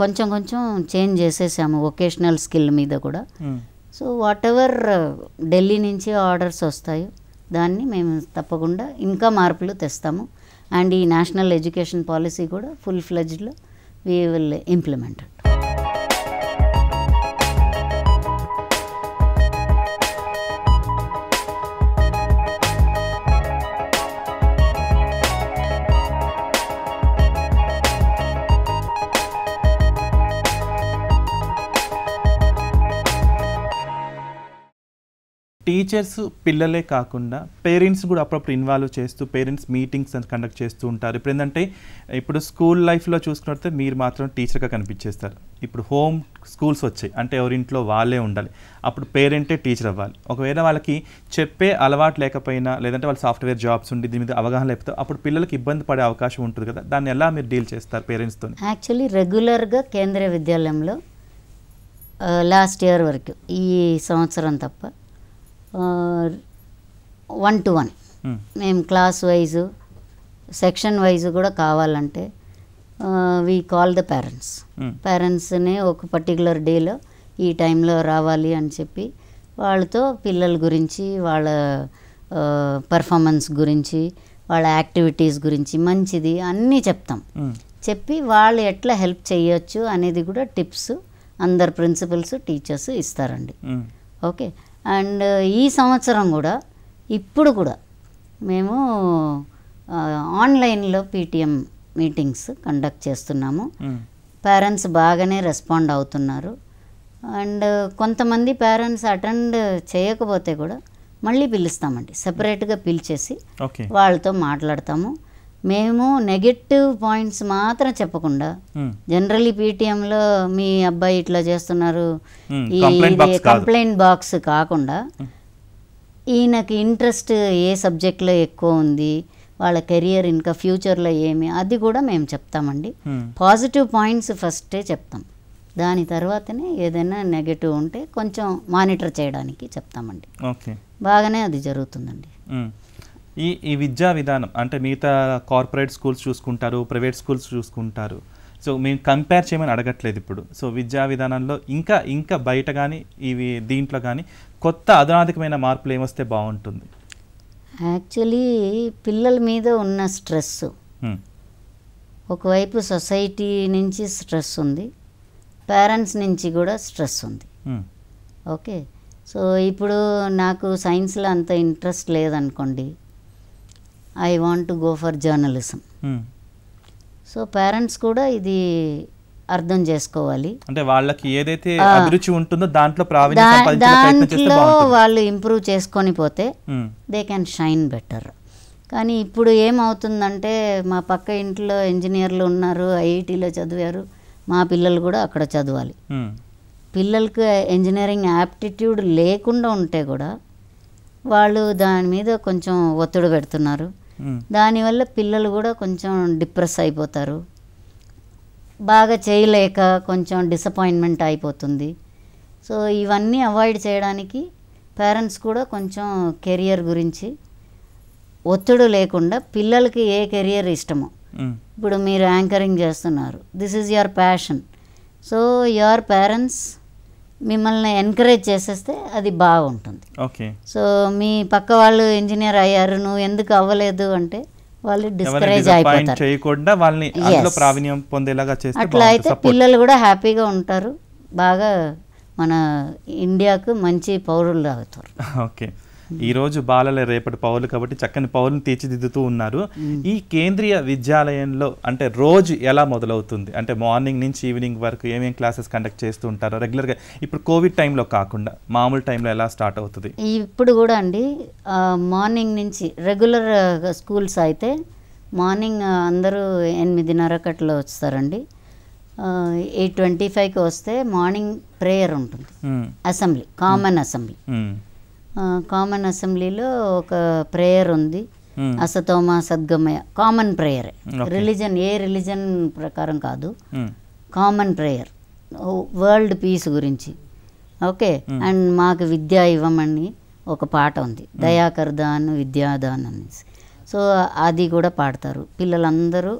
కొంచెం కొంచెం చేంజ్ చేసేసాము వొకేషనల్ స్కిల్ మీద కూడా సో వాట్ ఎవర్ ఢిల్లీ నుంచి ఆర్డర్స్ వస్తాయో దాన్ని మేము తప్పకుండా ఇంకా మార్పులు తెస్తాము అండ్ ఈ నేషనల్ ఎడ్యుకేషన్ పాలసీ కూడా ఫుల్ ఫ్లెజ్డ్లో వీ విల్ ఇంప్లిమెంట్ టీచర్స్ పిల్లలే కాకుండా పేరెంట్స్ కూడా అప్పుడప్పుడు ఇన్వాల్వ్ చేస్తూ పేరెంట్స్ మీటింగ్స్ కండక్ట్ చేస్తూ ఉంటారు ఇప్పుడు ఏంటంటే ఇప్పుడు స్కూల్ లైఫ్లో చూసుకున్నట్లయితే మీరు మాత్రం టీచర్గా కనిపించేస్తారు ఇప్పుడు హోమ్ స్కూల్స్ వచ్చాయి అంటే ఎవరింట్లో వాళ్ళే ఉండాలి అప్పుడు పేరెంటే టీచర్ అవ్వాలి ఒకవేళ వాళ్ళకి చెప్పే అలవాటు లేకపోయినా లేదంటే వాళ్ళ సాఫ్ట్వేర్ జాబ్స్ ఉండి దీని మీద అవగాహన లేకపోతే అప్పుడు పిల్లలకి ఇబ్బంది పడే అవకాశం ఉంటుంది కదా దాన్ని ఎలా మీరు డీల్ చేస్తారు పేరెంట్స్తో యాక్చువల్లీ రెగ్యులర్గా కేంద్రీయ విద్యాలయంలో లాస్ట్ ఇయర్ వరకు ఈ సంవత్సరం తప్ప వన్ టు వన్ hmm. మేము క్లాస్ వైజ్ సెక్షన్ వైజ్ కూడా కావాలంటే we call the parents hmm. పేరెంట్స్ని ఒక పర్టికులర్ డేలో ఈ టైంలో రావాలి అని చెప్పి వాళ్ళతో పిల్లల గురించి వాళ్ళ పర్ఫార్మెన్స్ గురించి వాళ్ళ యాక్టివిటీస్ గురించి మంచిది అన్నీ చెప్తాం hmm. చెప్పి వాళ్ళు ఎట్లా హెల్ప్ చేయొచ్చు అనేది కూడా టిప్స్ అందరు ప్రిన్సిపల్స్ టీచర్స్ ఇస్తారండి ఓకే అండ్ ఈ సంవత్సరం కూడా ఇప్పుడు కూడా మేము ఆన్లైన్లో పీటీఎం మీటింగ్స్ కండక్ట్ చేస్తున్నాము పేరెంట్స్ బాగానే రెస్పాండ్ అవుతున్నారు అండ్ కొంతమంది పేరెంట్స్ అటెండ్ చేయకపోతే కూడా మళ్ళీ పిలుస్తామండి సపరేట్గా పిలిచేసి వాళ్ళతో మాట్లాడతాము మేము నెగటివ్ పాయింట్స్ మాత్రం చెప్పకుండా జనరల్లీ hmm. పీటీఎంలో మీ అబ్బాయి ఇట్లా చేస్తున్నారు hmm. ఈ కంప్లైంట్ బాక్స్ కాకుండా hmm. ఈయనకి ఇంట్రెస్ట్ ఏ సబ్జెక్ట్లో ఎక్కువ ఉంది వాళ్ళ కెరియర్ ఇంకా ఫ్యూచర్లో ఏమి అది కూడా మేము చెప్తామండి పాజిటివ్ పాయింట్స్ ఫస్టే చెప్తాం దాని తర్వాతనే ఏదైనా నెగటివ్ ఉంటే కొంచెం మానిటర్ చేయడానికి చెప్తామండి బాగానే అది జరుగుతుందండి ఈ ఈ విద్యా విధానం అంటే మిగతా కార్పొరేట్ స్కూల్స్ చూసుకుంటారు ప్రైవేట్ స్కూల్స్ చూసుకుంటారు సో మేము కంపేర్ చేయమని అడగట్లేదు ఇప్పుడు సో విద్యా విధానంలో ఇంకా ఇంకా బయట కానీ ఇవి దీంట్లో కానీ కొత్త అధునాధికమైన మార్పులు ఏమొస్తే బాగుంటుంది యాక్చువల్లీ పిల్లల మీద ఉన్న స్ట్రెస్ hmm. ఒకవైపు సొసైటీ నుంచి స్ట్రెస్ ఉంది పేరెంట్స్ నుంచి కూడా స్ట్రెస్ ఉంది ఓకే hmm. సో ఇప్పుడు నాకు సైన్స్లో అంత ఇంట్రెస్ట్ లేదనుకోండి I want to go for journalism so parents కూడా ఇది అర్థం చేసుకోవాలి అంటే వాళ్ళకి ఏదైతే అభిరుచి ఉంటుందో దాంట్లో దాంట్లో వాళ్ళు ఇంప్రూవ్ చేసుకొని పోతే దే క్యాన్ షైన్ బెటర్ కానీ ఇప్పుడు ఏమవుతుందంటే మా పక్క ఇంట్లో ఇంజనీర్లు ఉన్నారు ఐఐటీలో చదివారు మా పిల్లలు కూడా అక్కడ చదవాలి పిల్లలకి ఇంజనీరింగ్ యాప్టిట్యూడ్ లేకుండా ఉంటే కూడా వాళ్ళు దాని మీద కొంచెం ఒత్తిడి పెడుతున్నారు Hmm. దానివల్ల పిల్లలు కూడా కొంచెం డిప్రెస్ అయిపోతారు బాగా చేయలేక కొంచెం డిసప్పాయింట్మెంట్ అయిపోతుంది సో ఇవన్నీ అవాయిడ్ చేయడానికి పేరెంట్స్ కూడా కొంచెం కెరియర్ గురించి ఒత్తిడి లేకుండా పిల్లలకి ఏ కెరియర్ ఇష్టమో hmm. ఇప్పుడు మీరు యాంకరింగ్ చేస్తున్నారు this is your passion so your parents మిమ్మల్ని ఎంకరేజ్ చేసేస్తే అది బాగుంటుంది ఓకే సో మీ పక్క వాళ్ళు ఇంజనీర్ అయ్యారు నువ్వు ఎందుకు అవ్వలేదు అంటే వాళ్ళు డిస్కరేజ్ అయిపోతారు వాళ్ళని అట్లా అయితే పిల్లలు కూడా హ్యాపీగా ఉంటారు బాగా మన ఇండియాకు మంచి పౌరులు అవుతారు ఓకే ఈ రోజు బాలలే రేపటి పౌరులు కాబట్టి చక్కని పౌరులు తీర్చిదిద్దుతూ ఉన్నారు ఈ కేంద్రీయ విద్యాలయంలో అంటే రోజు ఎలా మొదలవుతుంది అంటే మార్నింగ్ నుంచి ఈవినింగ్ వరకు ఏమేమి క్లాసెస్ కండక్ట్ చేస్తూ ఉంటారో రెగ్యులర్గా ఇప్పుడు కోవిడ్ టైంలో కాకుండా మామూలు టైంలో ఎలా స్టార్ట్ అవుతుంది ఇప్పుడు కూడా అండి మార్నింగ్ నుంచి రెగ్యులర్ స్కూల్స్ అయితే మార్నింగ్ అందరూ ఎనిమిదిన్నర కట్లా వస్తారండి ఎయిట్ ట్వంటీ ఫైవ్కి వస్తే మార్నింగ్ ప్రేయర్ ఉంటుంది అసెంబ్లీ కామన్ అసెంబ్లీ కామన్ అసెంబ్లీలో ఒక ప్రేయర్ ఉంది hmm. అసతోమ సద్గమయ కామన్ ప్రేయరే రిలీజన్ ఏ రిలీజన్ ప్రకారం కాదు కామన్ ప్రేయర్ వరల్డ్ పీస్ గురించి ఓకే అండ్ hmm. మాకు విద్య ఇవ్వమని ఒక పాట ఉంది hmm. దయాకర్ దాన్ విద్యాదాన్ అనేసి సో అది కూడా పాడతారు పిల్లలందరూ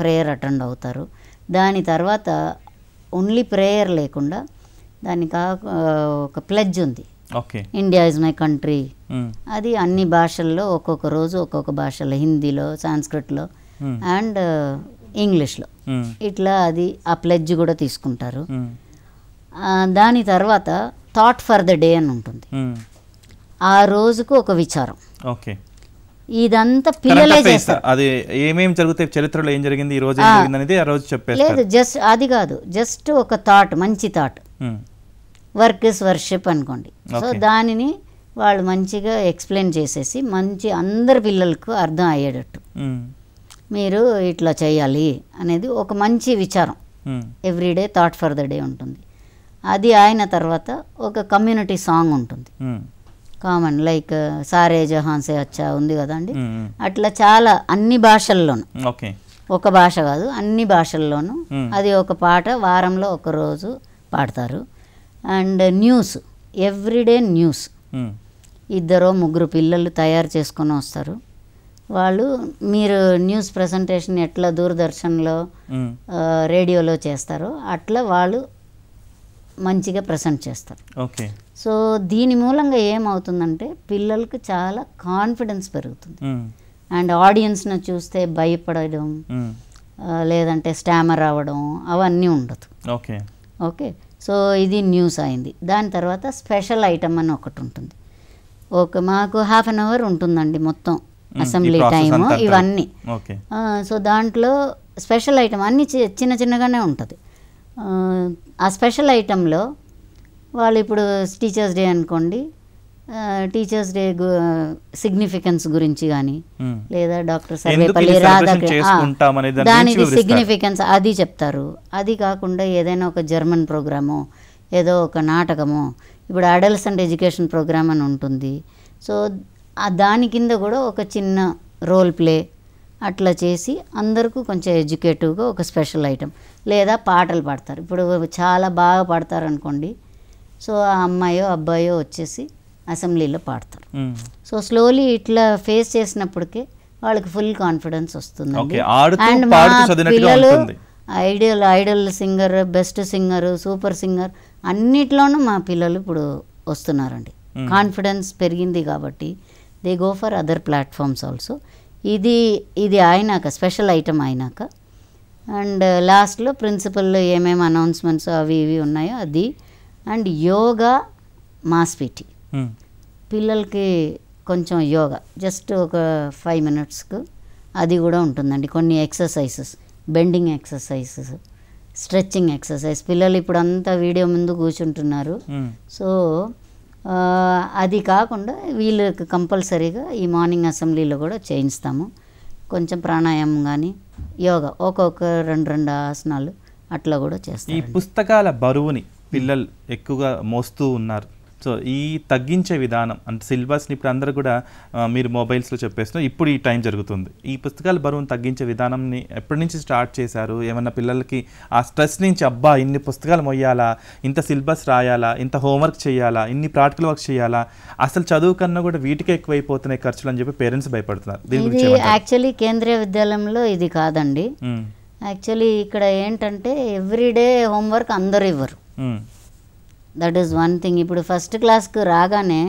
ప్రేయర్ అటెండ్ అవుతారు దాని తర్వాత ఓన్లీ ప్రేయర్ లేకుండా దానికి ఒక ప్లెడ్జ్ ఉంది ఇండియా ఇస్ మై కంట్రీ అది అన్ని భాషల్లో ఒక్కొక్క రోజు ఒక్కొక్క భాషలో హిందీలో సాంస్కృత్లో hmm. అండ్ ఇంగ్లీష్లో uh, hmm. ఇట్లా అది ఆ ప్లెడ్జ్ కూడా తీసుకుంటారు hmm. దాని తర్వాత థాట్ ఫర్ ద డే అని ఉంటుంది ఆ రోజుకు ఒక విచారం ఓకే ఇదంతా పిల్లలే చేస్తారు అది ఏమేమి జరుగుతాయి చరిత్రలో ఏం జరిగింది ఈ రోజు అనేది ఆ రోజు లేదు జస్ట్ అది కాదు జస్ట్ ఒక థాట్ మంచి థాట్ వర్క్ ఇస్ వర్షిప్ అనుకోండి సో దానిని వాళ్ళు మంచిగా ఎక్స్ప్లెయిన్ చేసేసి మంచి అందరి పిల్లలకు అర్థం అయ్యేటట్టు మీరు ఇట్లా చేయాలి అనేది ఒక మంచి విచారం everyday thought for the day ఉంటుంది అది అయిన తర్వాత ఒక కమ్యూనిటీ సాంగ్ ఉంటుంది కామన్ లైక్ సారే జహాన్సే అచ్చా ఉంది కదండి అట్లా చాలా అన్ని భాషల్లోనూ ఒక భాష కాదు అన్ని భాషల్లోనూ అది ఒక పాట వారంలో ఒకరోజు పాడతారు అండ్ న్యూస్ ఎవ్రీడే న్యూస్ ఇద్దరో ముగ్గురు పిల్లలు తయారు చేసుకొని వస్తారు వాళ్ళు మీరు న్యూస్ ప్రజెంటేషన్ ఎట్లా దూరదర్శన్లో రేడియోలో చేస్తారో అట్లా వాళ్ళు మంచిగా ప్రజెంట్ చేస్తారు ఓకే సో దీని మూలంగా ఏమవుతుందంటే పిల్లలకు చాలా కాన్ఫిడెన్స్ పెరుగుతుంది అండ్ ఆడియన్స్ను చూస్తే భయపడడం లేదంటే స్టామర్ రావడం అవన్నీ ఉండదు ఓకే ఓకే సో ఇది న్యూస్ అయింది దాని తర్వాత స్పెషల్ ఐటమ్ అని ఒకటి ఉంటుంది ఓకే మాకు హాఫ్ అన్ అవర్ ఉంటుందండి మొత్తం అసెంబ్లీ టైము ఇవన్నీ సో దాంట్లో స్పెషల్ ఐటమ్ అన్నీ చిన్న చిన్నగానే ఉంటుంది ఆ స్పెషల్ ఐటెంలో వాళ్ళు ఇప్పుడు టీచర్స్ డే అనుకోండి టీచర్స్ డే సిగ్నిఫికెన్స్ గురించి కానీ లేదా డాక్టర్ సర్వేపల్లి రాధా దానికి సిగ్నిఫికెన్స్ అది చెప్తారు అది కాకుండా ఏదైనా ఒక జర్మన్ ప్రోగ్రాము ఏదో ఒక నాటకము ఇప్పుడు అడల్ట్స్ అండ్ ఎడ్యుకేషన్ ప్రోగ్రామ్ అని ఉంటుంది సో దాని కింద కూడా ఒక చిన్న రోల్ ప్లే అట్లా చేసి అందరికీ కొంచెం ఎడ్యుకేటివ్గా ఒక స్పెషల్ ఐటెం లేదా పాటలు పాడతారు ఇప్పుడు చాలా బాగా పాడతారు అనుకోండి సో ఆ అమ్మాయో అబ్బాయో వచ్చేసి అసెంబ్లీలో పాడతారు సో స్లోలీ ఇట్లా ఫేస్ చేసినప్పటికీ వాళ్ళకి ఫుల్ కాన్ఫిడెన్స్ వస్తుంది అండ్ మా పిల్లలు ideal idol singer best singer super singer అన్నిట్లోనూ మా పిల్లలు ఇప్పుడు వస్తున్నారండి కాన్ఫిడెన్స్ పెరిగింది కాబట్టి they go for other platforms also ఇది ఇది అయినాక స్పెషల్ ఐటమ్ అయినాక అండ్ లాస్ట్లో ప్రిన్సిపల్ ఏమేమి అనౌన్స్మెంట్స్ అవి ఇవి ఉన్నాయో అది అండ్ యోగా మాస్పీటీ Hmm. పిల్లలకి కొంచెం యోగా జస్ట్ ఒక ఫైవ్ మినిట్స్కు అది కూడా ఉంటుందండి కొన్ని exercises bending exercises stretching exercise పిల్లలు ఇప్పుడు అంతా వీడియో ముందు కూర్చుంటున్నారు hmm. సో అది కాకుండా వీళ్ళకి కంపల్సరీగా ఈ మార్నింగ్ అసెంబ్లీలో కూడా చేయిస్తాము కొంచెం ప్రాణాయామం కానీ యోగా ఒక్కొక్క రెండు రెండు ఆసనాలు అట్లా కూడా చేస్తాం ఈ పుస్తకాల బరువుని పిల్లలు ఎక్కువగా మోస్తూ ఉన్నారు సో ఈ తగ్గించే విధానం అంటే సిలబస్ని ఇప్పుడు అందరూ కూడా మీరు మొబైల్స్లో చెప్పేస్తున్నారు ఇప్పుడు ఈ టైం జరుగుతుంది ఈ పుస్తకాల బరువును తగ్గించే విధానంని ఎప్పటి నుంచి స్టార్ట్ చేశారు ఏమన్నా పిల్లలకి ఆ స్ట్రెస్ నుంచి అబ్బా ఇన్ని పుస్తకాలు మొయ్యాలా ఇంత సిలబస్ రాయాలా ఇంత హోంవర్క్ చేయాలా ఇన్ని ప్రాక్టికల్ వర్క్ చేయాలా అసలు చదువు కన్నా కూడా వీటికే ఎక్కువైపోతున్నాయి ఖర్చులు అని చెప్పి పేరెంట్స్ భయపడుతున్నారు యాక్చువల్లీ కేంద్రీయ విద్యాలయంలో ఇది కాదండి యాక్చువల్లీ ఇక్కడ ఏంటంటే ఎవ్రీడే హోంవర్క్ అందరు ఇవ్వరు దట్ ఈస్ వన్ థింగ్ ఇప్పుడు ఫస్ట్ క్లాస్కు రాగానే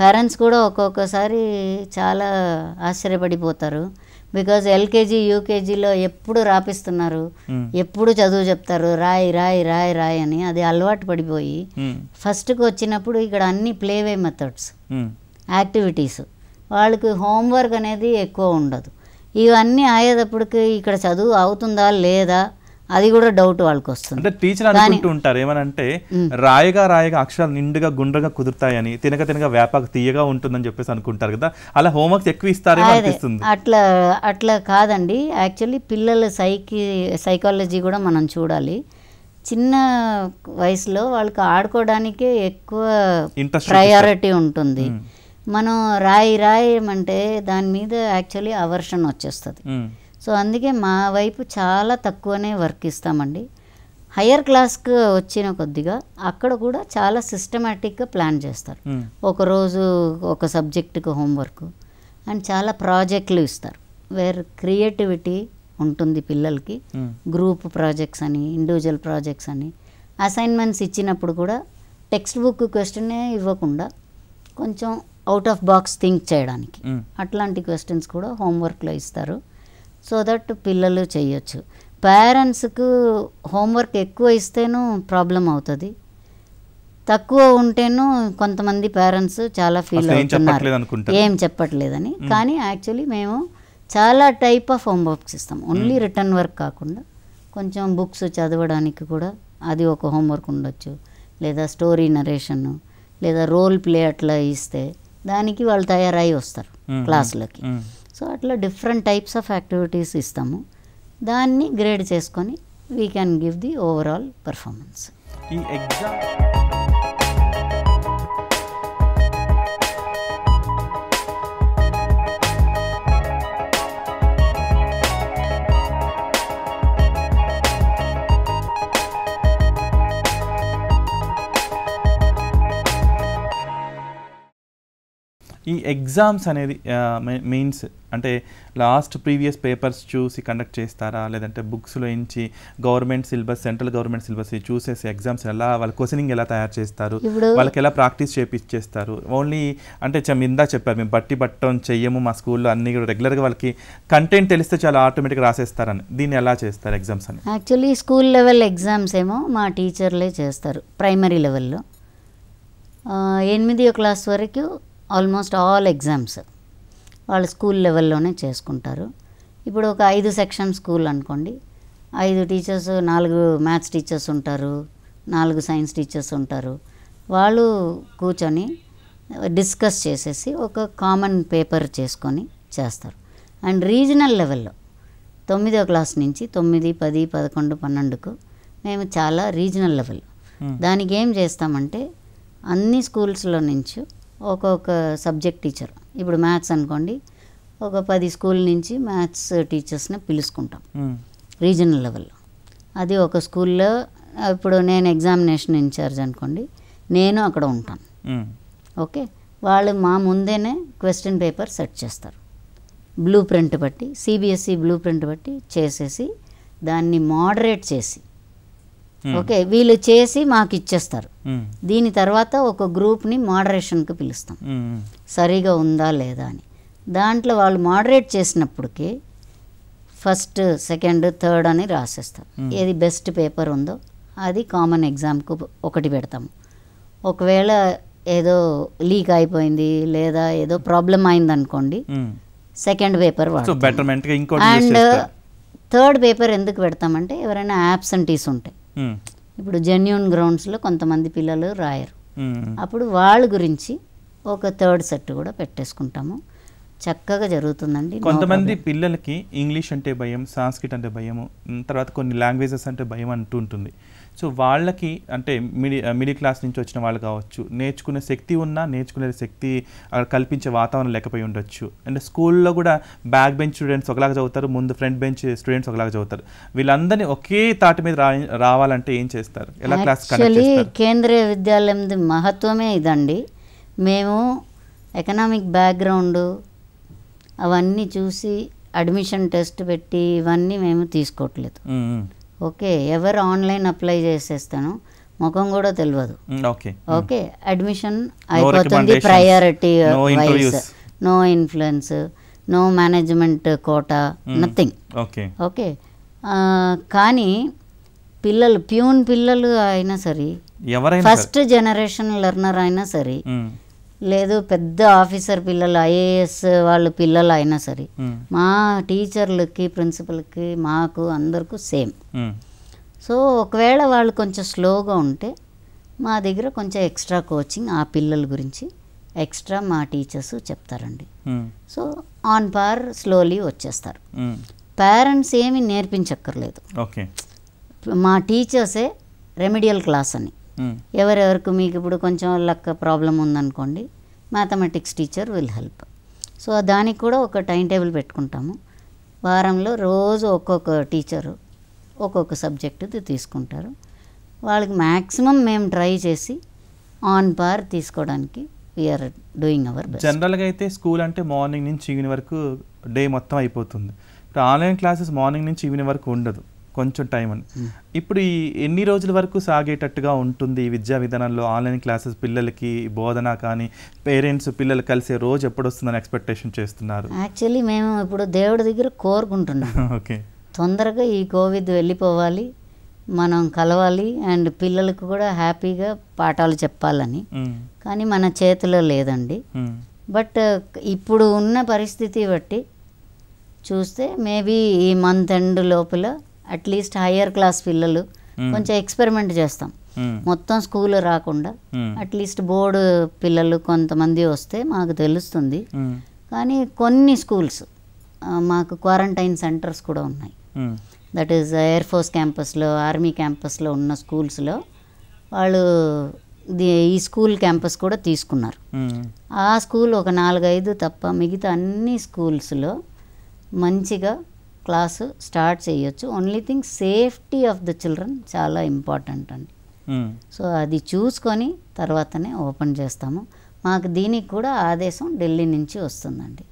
పేరెంట్స్ కూడా ఒక్కొక్కసారి చాలా ఆశ్చర్యపడిపోతారు బికాజ్ ఎల్కేజీ యూకేజీలో ఎప్పుడు రాపిస్తున్నారు hmm. ఎప్పుడు చదువు చెప్తారు రాయి రాయి రాయి రాయ్ అని అది అలవాటు పడిపోయి ఫస్ట్కి hmm. వచ్చినప్పుడు ఇక్కడ అన్ని ప్లేవే మెథడ్స్ యాక్టివిటీస్ వాళ్ళకి హోంవర్క్ అనేది ఎక్కువ ఉండదు ఇవన్నీ అయ్యేటప్పటికి ఇక్కడ చదువు అవుతుందా లేదా అది కూడా డౌట్ వాళ్ళకి వస్తుంది అంటే టీచర్ అనుకుంటూ ఉంటారు ఏమనంటే రాయగా రాయగా అక్షరాలు నిండుగా గుండ్రగా కుదురుతాయని తినక తినక వేపాకు తీయగా ఉంటుందని చెప్పేసి అనుకుంటారు కదా అలా హోంవర్క్ ఎక్కువ ఇస్తారు అనిపిస్తుంది అట్లా అట్లా కాదండి యాక్చువల్లీ పిల్లల సైకి సైకాలజీ కూడా మనం చూడాలి చిన్న వయసులో వాళ్ళకి ఆడుకోవడానికే ఎక్కువ ప్రయారిటీ ఉంటుంది మనం రాయి రాయమంటే దాని మీద యాక్చువల్లీ అవర్షన్ వచ్చేస్తుంది సో అందుకే మా వైపు చాలా తక్కువనే వర్క్ ఇస్తామండి హయ్యర్ క్లాస్కి వచ్చిన కొద్దిగా అక్కడ కూడా చాలా సిస్టమేటిక్గా ప్లాన్ చేస్తారు ఒకరోజు ఒక సబ్జెక్టుకి హోంవర్క్ అండ్ చాలా ప్రాజెక్టులు ఇస్తారు వేర్ క్రియేటివిటీ ఉంటుంది పిల్లలకి గ్రూప్ ప్రాజెక్ట్స్ అని ఇండివిజువల్ ప్రాజెక్ట్స్ అని అసైన్మెంట్స్ ఇచ్చినప్పుడు కూడా టెక్స్ట్ బుక్ క్వశ్చనే ఇవ్వకుండా కొంచెం అవుట్ ఆఫ్ బాక్స్ థింక్ చేయడానికి అట్లాంటి క్వశ్చన్స్ కూడా హోంవర్క్లో ఇస్తారు సో దట్ పిల్లలు చేయొచ్చు పేరెంట్స్కు హోంవర్క్ ఎక్కువ ఇస్తేనూ ప్రాబ్లం అవుతుంది తక్కువ ఉంటేనూ కొంతమంది పేరెంట్స్ చాలా ఫీల్ అవుతున్నారు ఏం చెప్పట్లేదని కానీ యాక్చువల్లీ మేము చాలా టైప్ ఆఫ్ హోంవర్క్స్ ఇస్తాం ఓన్లీ రిటర్న్ వర్క్ కాకుండా కొంచెం బుక్స్ చదవడానికి కూడా అది ఒక హోంవర్క్ ఉండొచ్చు లేదా స్టోరీ నరేషన్ లేదా రోల్ ప్లే అట్లా ఇస్తే దానికి వాళ్ళు తయారై వస్తారు క్లాసులకి సో అట్లా డిఫరెంట్ టైప్స్ ఆఫ్ యాక్టివిటీస్ ఇస్తాము దాన్ని గ్రేడ్ చేసుకొని we can give the overall performance ఈ ఎగ్జామ్ ఈ ఎగ్జామ్స్ అనేది మెయిన్స్ అంటే లాస్ట్ ప్రీవియస్ పేపర్స్ చూసి కండక్ట్ చేస్తారా లేదంటే బుక్స్లో ఇంచి government syllabus central government syllabus చూసేసి ఎగ్జామ్స్ ఎలా వాళ్ళ క్వశ్చనింగ్ ఎలా తయారు చేస్తారు వాళ్ళకి ఎలా ప్రాక్టీస్ చేపించేస్తారు ఓన్లీ అంటే ఇందా చెప్పారు మేము బట్టి బట్టం చెయ్యము మా స్కూల్లో అన్ని కూడా రెగ్యులర్గా వాళ్ళకి కంటెంట్ తెలిస్తే చాలా ఆటోమేటిక్గా రాసేస్తారని దీన్ని ఎలా చేస్తారు ఎగ్జామ్స్ అని యాక్చువల్లీ స్కూల్ లెవెల్ ఎగ్జామ్స్ ఏమో మా టీచర్లే చేస్తారు ప్రైమరీ లెవెల్లో ఎనిమిదో క్లాస్ వరకు ఆల్మోస్ట్ ఆల్ ఎగ్జామ్స్ వాళ్ళు స్కూల్ లెవెల్లోనే చేసుకుంటారు ఇప్పుడు ఒక ఐదు సెక్షన్ స్కూల్ అనుకోండి ఐదు టీచర్స్ నాలుగు మ్యాథ్స్ టీచర్స్ ఉంటారు నాలుగు సైన్స్ టీచర్స్ ఉంటారు వాళ్ళు కూర్చొని డిస్కస్ చేసేసి ఒక కామన్ పేపర్ చేసుకొని చేస్తారు అండ్ రీజనల్ లెవెల్లో తొమ్మిదో క్లాస్ నుంచి తొమ్మిది పది పదకొండు పన్నెండుకు మేము చాలా రీజనల్ లెవెల్ hmm. దానికి ఏం చేస్తామంటే అన్ని స్కూల్స్లో నుంచి ఒక్కొక్క సబ్జెక్ట్ టీచర్ ఇప్పుడు మ్యాథ్స్ అనుకోండి ఒక పది స్కూల్ నుంచి మ్యాథ్స్ టీచర్స్ని పిలుచుకుంటాం రీజనల్ లెవెల్లో అది ఒక స్కూల్లో ఇప్పుడు నేను ఎగ్జామినేషన్ ఇన్ఛార్జ్ అనుకోండి నేను అక్కడ ఉంటాను ఓకే వాళ్ళు మా ముందేనే క్వశ్చన్ పేపర్ సెట్ చేస్తారు బ్లూ ప్రింట్ బట్టి సిబిఎస్ఈ బ్లూ ప్రింట్ బట్టి చేసేసి దాన్ని మోడరేట్ చేసి Hmm. ఓకే వీళ్ళు చేసి మాకు ఇచ్చేస్తారు hmm. దీని తర్వాత ఒక గ్రూప్ని మోడరేషన్కి పిలుస్తాం hmm. సరిగా ఉందా లేదా అని దాంట్లో వాళ్ళు మోడరేట్ చేసినప్పటికీ ఫస్ట్ సెకండ్ థర్డ్ అని రాసేస్తాం ఏది బెస్ట్ పేపర్ ఉందో అది కామన్ ఎగ్జామ్కు ఒకటి పెడతాము ఒకవేళ ఏదో లీక్ అయిపోయింది లేదా ఏదో ప్రాబ్లం అయింది అనుకోండి second paper and third paper ఎందుకు పెడతామంటే ఎవరైనా యాబ్సెంటీస్ ఉంటాయి Hmm. ఇప్పుడు జెన్యున్ గ్రౌండ్స్లో కొంతమంది పిల్లలు రాయరు hmm. అప్పుడు వాళ్ళ గురించి ఒక థర్డ్ సెట్ కూడా పెట్టేసుకుంటాము చక్కగా జరుగుతుందండి కొంతమంది పిల్లలకి ఇంగ్లీష్ అంటే భయం సాంస్క్రిట్ అంటే భయం తర్వాత కొన్ని లాంగ్వేజెస్ అంటే భయం అంటూ ఉంటుంది సో వాళ్ళకి అంటే మిడి మిడిల్ క్లాస్ నుంచి వచ్చిన వాళ్ళు కావచ్చు నేర్చుకునే శక్తి ఉన్నా నేర్చుకునే శక్తి కల్పించే వాతావరణం లేకపోయి ఉండొచ్చు అండ్ స్కూల్లో కూడా బ్యాక్ బెంచ్ స్టూడెంట్స్ ఒకలాగా చదువుతారు ముందు ఫ్రంట్ బెంచ్ స్టూడెంట్స్ ఒకలాగా చదువుతారు వీళ్ళందరినీ ఒకే తాటి మీద రావాలంటే ఏం చేస్తారు ఎలా క్లాస్ కేంద్రీయ విద్యాలయం మహత్వమే ఇదండి మేము ఎకనామిక్ బ్యాక్గ్రౌండ్ అవన్నీ చూసి అడ్మిషన్ టెస్ట్ పెట్టి ఇవన్నీ మేము తీసుకోవట్లేదు ఓకే ఎవరు ఆన్లైన్ అప్లై చేసేస్తాను ముఖం కూడా తెలియదు ఓకే అడ్మిషన్ అయిపోతుంది priority wise no influence no management quota nothing okay కానీ పిల్లలు ప్యూన్ పిల్లలు అయినా సరే ఫస్ట్ జనరేషన్ లెర్నర్ అయినా సరే లేదు పెద్ద ఆఫీసర్ పిల్లలు ఐఏఎస్ వాళ్ళ పిల్లలు అయినా సరే మా టీచర్లకి ప్రిన్సిపల్కి మాకు అందరికీ సేమ్ సో ఒకవేళ వాళ్ళు కొంచెం స్లోగా ఉంటే మా దగ్గర కొంచెం ఎక్స్ట్రా కోచింగ్ ఆ పిల్లల గురించి ఎక్స్ట్రా మా టీచర్స్ చెప్తారండి సో ఆన్ పార్ స్లోలీ వచ్చేస్తారు పేరెంట్స్ ఏమి నేర్పించక్కర్లేదు మా టీచర్సే రెమెడియల్ క్లాస్ అని ఎవరెవరికి మీకు ఇప్పుడు కొంచెం లక్క ప్రాబ్లం ఉందనుకోండి mathematics teacher will help so దానికి కూడా ఒక టైం టేబుల్ పెట్టుకుంటాము వారంలో రోజు ఒక్కొక్క టీచరు ఒక్కొక్క సబ్జెక్టు తీసుకుంటారు వాళ్ళకి మ్యాక్సిమం మేము ట్రై చేసి ఆన్ పార్ తీసుకోవడానికి వీఆర్ డూయింగ్ అవర్ జనరల్గా అయితే స్కూల్ అంటే మార్నింగ్ నుంచి ఈవినింగ్ వరకు డే మొత్తం అయిపోతుంది ఇప్పుడు ఆన్లైన్ క్లాసెస్ మార్నింగ్ నుంచి ఈవినింగ్ వరకు ఉండదు కొంచెం టైం అని hmm. ఇప్పుడు ఈ ఎన్ని రోజుల వరకు సాగేటట్టుగా ఉంటుంది ఈ విద్యా విధానంలో ఆన్లైన్ క్లాసెస్ పిల్లలకి బోధన కానీ పేరెంట్స్ పిల్లలు కలిసే రోజు ఎప్పుడు వస్తుందని ఎక్స్పెక్టేషన్ చేస్తున్నారు యాక్చువల్లీ మేము ఇప్పుడు దేవుడి దగ్గర కోరుకుంటున్నాం ఓకే తొందరగా ఈ కోవిడ్ వెళ్ళిపోవాలి మనం కలవాలి అండ్ పిల్లలకు కూడా హ్యాపీగా పాఠాలు చెప్పాలని hmm. కానీ మన చేతిలో లేదండి బట్ hmm. uh, ఇప్పుడు ఉన్న పరిస్థితి బట్టి చూస్తే మేబీ ఈ మంత్ ఎండ్ లోపల అట్లీస్ట్ హయ్యర్ క్లాస్ పిల్లలు కొంచెం ఎక్స్పెరిమెంట్ చేస్తాం మొత్తం స్కూల్ రాకుండా అట్లీస్ట్ బోర్డు పిల్లలు కొంతమంది వస్తే మాకు తెలుస్తుంది కానీ కొన్ని స్కూల్స్ మాకు క్వారంటైన్ సెంటర్స్ కూడా ఉన్నాయి దట్ ఈస్ ఎయిర్ ఫోర్స్ క్యాంపస్లో ఆర్మీ క్యాంపస్లో ఉన్న స్కూల్స్లో వాళ్ళు ఈ స్కూల్ క్యాంపస్ కూడా తీసుకున్నారు ఆ స్కూల్ ఒక నాలుగైదు తప్ప మిగతా అన్ని స్కూల్స్లో మంచిగా క్లాసు స్టార్ట్ చేయొచ్చు only thing safety of the children చాలా ఇంపార్టెంట్ అండి hmm. సో అది చూసుకొని తర్వాతనే ఓపెన్ చేస్తాము మాకు దీనికి కూడా ఆదేశం ఢిల్లీ నుంచి వస్తుందండి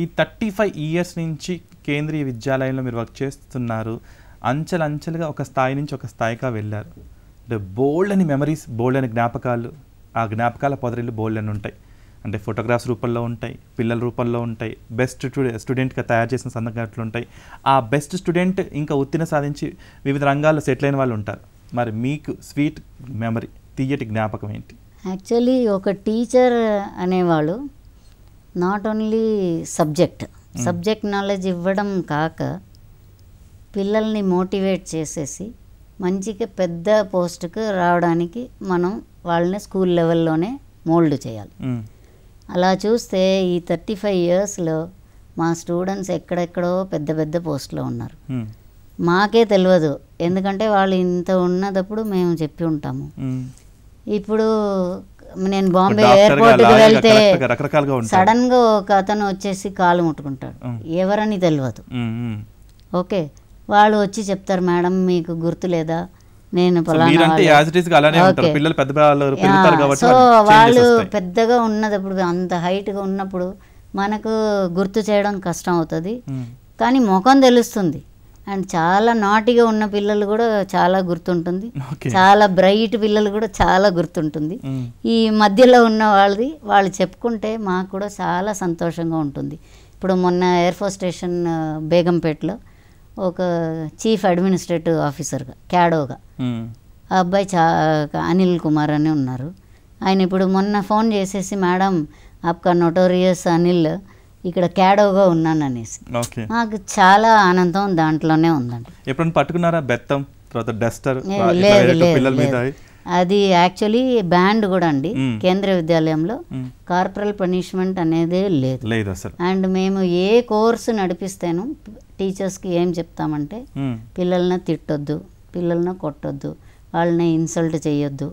ఈ థర్టీ ఫైవ్ ఇయర్స్ నుంచి కేంద్రీయ విద్యాలయంలో మీరు వర్క్ చేస్తున్నారు అంచెలంచెలుగా ఒక స్థాయి నుంచి ఒక స్థాయిగా వెళ్ళారు అంటే బోల్డ్ అని మెమరీస్ బోల్డ్ అని జ్ఞాపకాలు ఆ జ్ఞాపకాల పొదరిలు బోల్డ్ అని ఉంటాయి అంటే ఫోటోగ్రాఫ్స్ రూపంలో ఉంటాయి పిల్లల రూపంలో ఉంటాయి బెస్ట్ స్టూడెంట్గా తయారు చేసిన సందర్భాలు ఉంటాయి ఆ బెస్ట్ స్టూడెంట్ ఇంకా ఉత్తీర్ణ సాధించి వివిధ రంగాల్లో సెటిల్ అయిన వాళ్ళు ఉంటారు మరి మీకు స్వీట్ మెమరీ తీయటి జ్ఞాపకం ఏంటి యాక్చువల్లీ ఒక టీచర్ అనేవాళ్ళు not only subject subject knowledge ఇవ్వడం కాక పిల్లల్ని మోటివేట్ చేసేసి మంచిగా పెద్ద పోస్ట్కి రావడానికి మనం వాళ్ళని స్కూల్ లెవెల్లోనే మోల్డ్ చేయాలి అలా చూస్తే ఈ థర్టీ ఫైవ్ ఇయర్స్లో మా స్టూడెంట్స్ ఎక్కడెక్కడో పెద్ద పెద్ద పోస్ట్లో ఉన్నారు మాకే తెలియదు ఎందుకంటే వాళ్ళు ఇంత ఉన్నదప్పుడు మేము చెప్పి ఉంటాము ఇప్పుడు నేను బాంబే ఎయిర్పోర్ట్కి వెళ్తే సడన్గా ఒక అతను వచ్చేసి కాలు ముట్టుకుంటాడు ఎవరని తెలియదు ఓకే వాళ్ళు వచ్చి చెప్తారు మేడం మీకు గుర్తు లేదా నేను సో వాళ్ళు పెద్దగా ఉన్నది అంత హైట్ గా ఉన్నప్పుడు మనకు గుర్తు చేయడం కష్టం అవుతుంది hmm. కానీ ముఖం తెలుస్తుంది అండ్ చాలా నాటిగా ఉన్న పిల్లలు కూడా చాలా గుర్తుంటుంది చాలా బ్రైట్ పిల్లలు కూడా చాలా గుర్తుంటుంది hmm. ఈ మధ్యలో ఉన్న వాళ్ళది వాళ్ళు చెప్పుకుంటే మాకు కూడా చాలా సంతోషంగా ఉంటుంది ఇప్పుడు మొన్న ఎయిర్ ఫోర్స్ స్టేషన్ బేగంపేటలో ఒక చీఫ్ అడ్మినిస్ట్రేటివ్ ఆఫీసర్గా క్యాడోగా ఆ అబ్బాయి చా అనిల్ కుమార్ అని ఉన్నారు ఆయన ఇప్పుడు మొన్న ఫోన్ చేసేసి మేడం అప్కా నోటోరియస్ అనిల్ ఇక్కడ క్యాడోగా ఉన్నాను అనేసి నాకు చాలా ఆనందం దాంట్లోనే ఉందండి ఎప్పుడైనా పట్టుకున్నారా బెత్తం డస్టర్ లేదు లేదు అది యాక్చువల్లీ బ్యాండ్ కూడా అండి కేంద్ర విద్యాలయంలో కార్పొరల్ పనిష్మెంట్ అనేది లేదు లేదు అండ్ మేము ఏ కోర్సు నడిపిస్తాను టీచర్స్కి ఏం చెప్తామంటే పిల్లల్ని తిట్టొద్దు పిల్లల్ని కొట్టొద్దు వాళ్ళని ఇన్సల్ట్ చేయొద్దు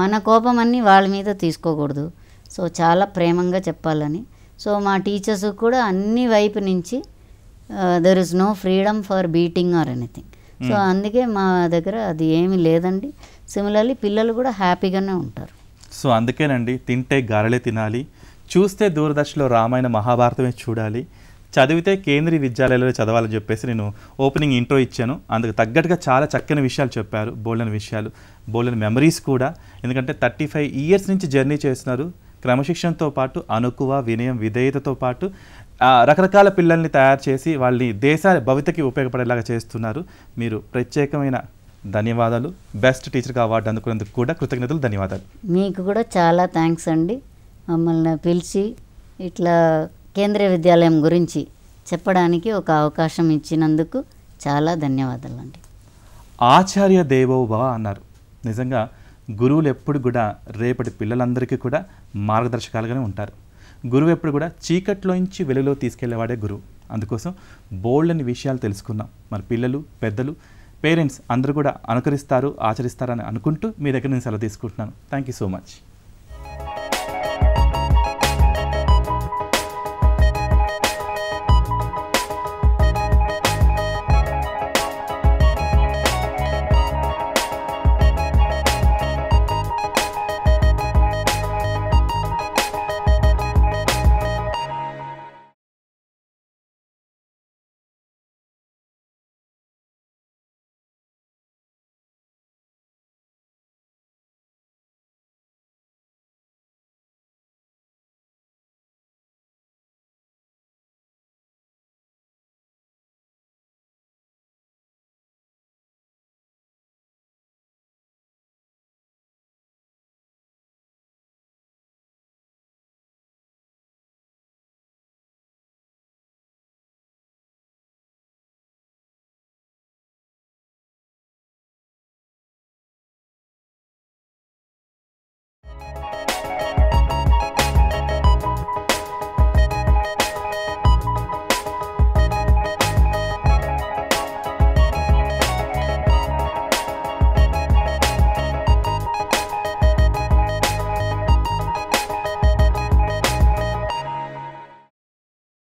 మన కోపం అన్ని వాళ్ళ మీద తీసుకోకూడదు సో చాలా ప్రేమంగా చెప్పాలని సో మా టీచర్స్ కూడా అన్ని వైపు నుంచి there is no freedom for beating or anything so అందుకే మా దగ్గర అది ఏమీ లేదండి సిమిలర్లీ పిల్లలు కూడా హ్యాపీగానే ఉంటారు సో అందుకేనండి తింటే గారెలే తినాలి చూస్తే దూరదర్శన్లో రామాయణ మహాభారతమే చూడాలి చదివితే కేంద్రీయ విద్యాలయాలలో చదవాలని చెప్పేసి నేను ఓపెనింగ్ ఇంట్రో ఇచ్చాను అందుకు తగ్గట్టుగా చాలా చక్కని విషయాలు చెప్పారు బోల్డెన్ విషయాలు బోల్డెన్ మెమరీస్ కూడా ఎందుకంటే థర్టీ ఫైవ్ ఇయర్స్ నుంచి జర్నీ చేస్తున్నారు క్రమశిక్షణతో పాటు అనుకువ వినయం విధేయతతో పాటు రకరకాల పిల్లల్ని తయారు చేసి వాళ్ళని దేశాల భవితకి ఉపయోగపడేలాగా చేస్తున్నారు మీరు ప్రత్యేకమైన ధన్యవాదాలు బెస్ట్ టీచర్గా అవార్డు అందుకునేందుకు కూడా కృతజ్ఞతలు ధన్యవాదాలు మీకు కూడా చాలా థ్యాంక్స్ అండి మమ్మల్ని పిలిచి ఇట్లా కేంద్రీయ విద్యాలయం గురించి చెప్పడానికి ఒక అవకాశం ఇచ్చినందుకు చాలా ధన్యవాదాలు అండి ఆచార్య దేవోభవ అన్నారు నిజంగా గురువులు ఎప్పుడు కూడా రేపటి పిల్లలందరికీ కూడా మార్గదర్శకాలుగానే ఉంటారు గురువు ఎప్పుడు కూడా చీకట్లోంచి వెలుగులో తీసుకెళ్లేవాడే గురువు అందుకోసం బోల్డ్ అని విషయాలు తెలుసుకున్నాం మరి పిల్లలు పెద్దలు పేరెంట్స్ అందరూ కూడా అనుకరిస్తారు ఆచరిస్తారని అనుకుంటూ మీ దగ్గర నేను సెలవు తీసుకుంటున్నాను థ్యాంక్ యూ సో మచ్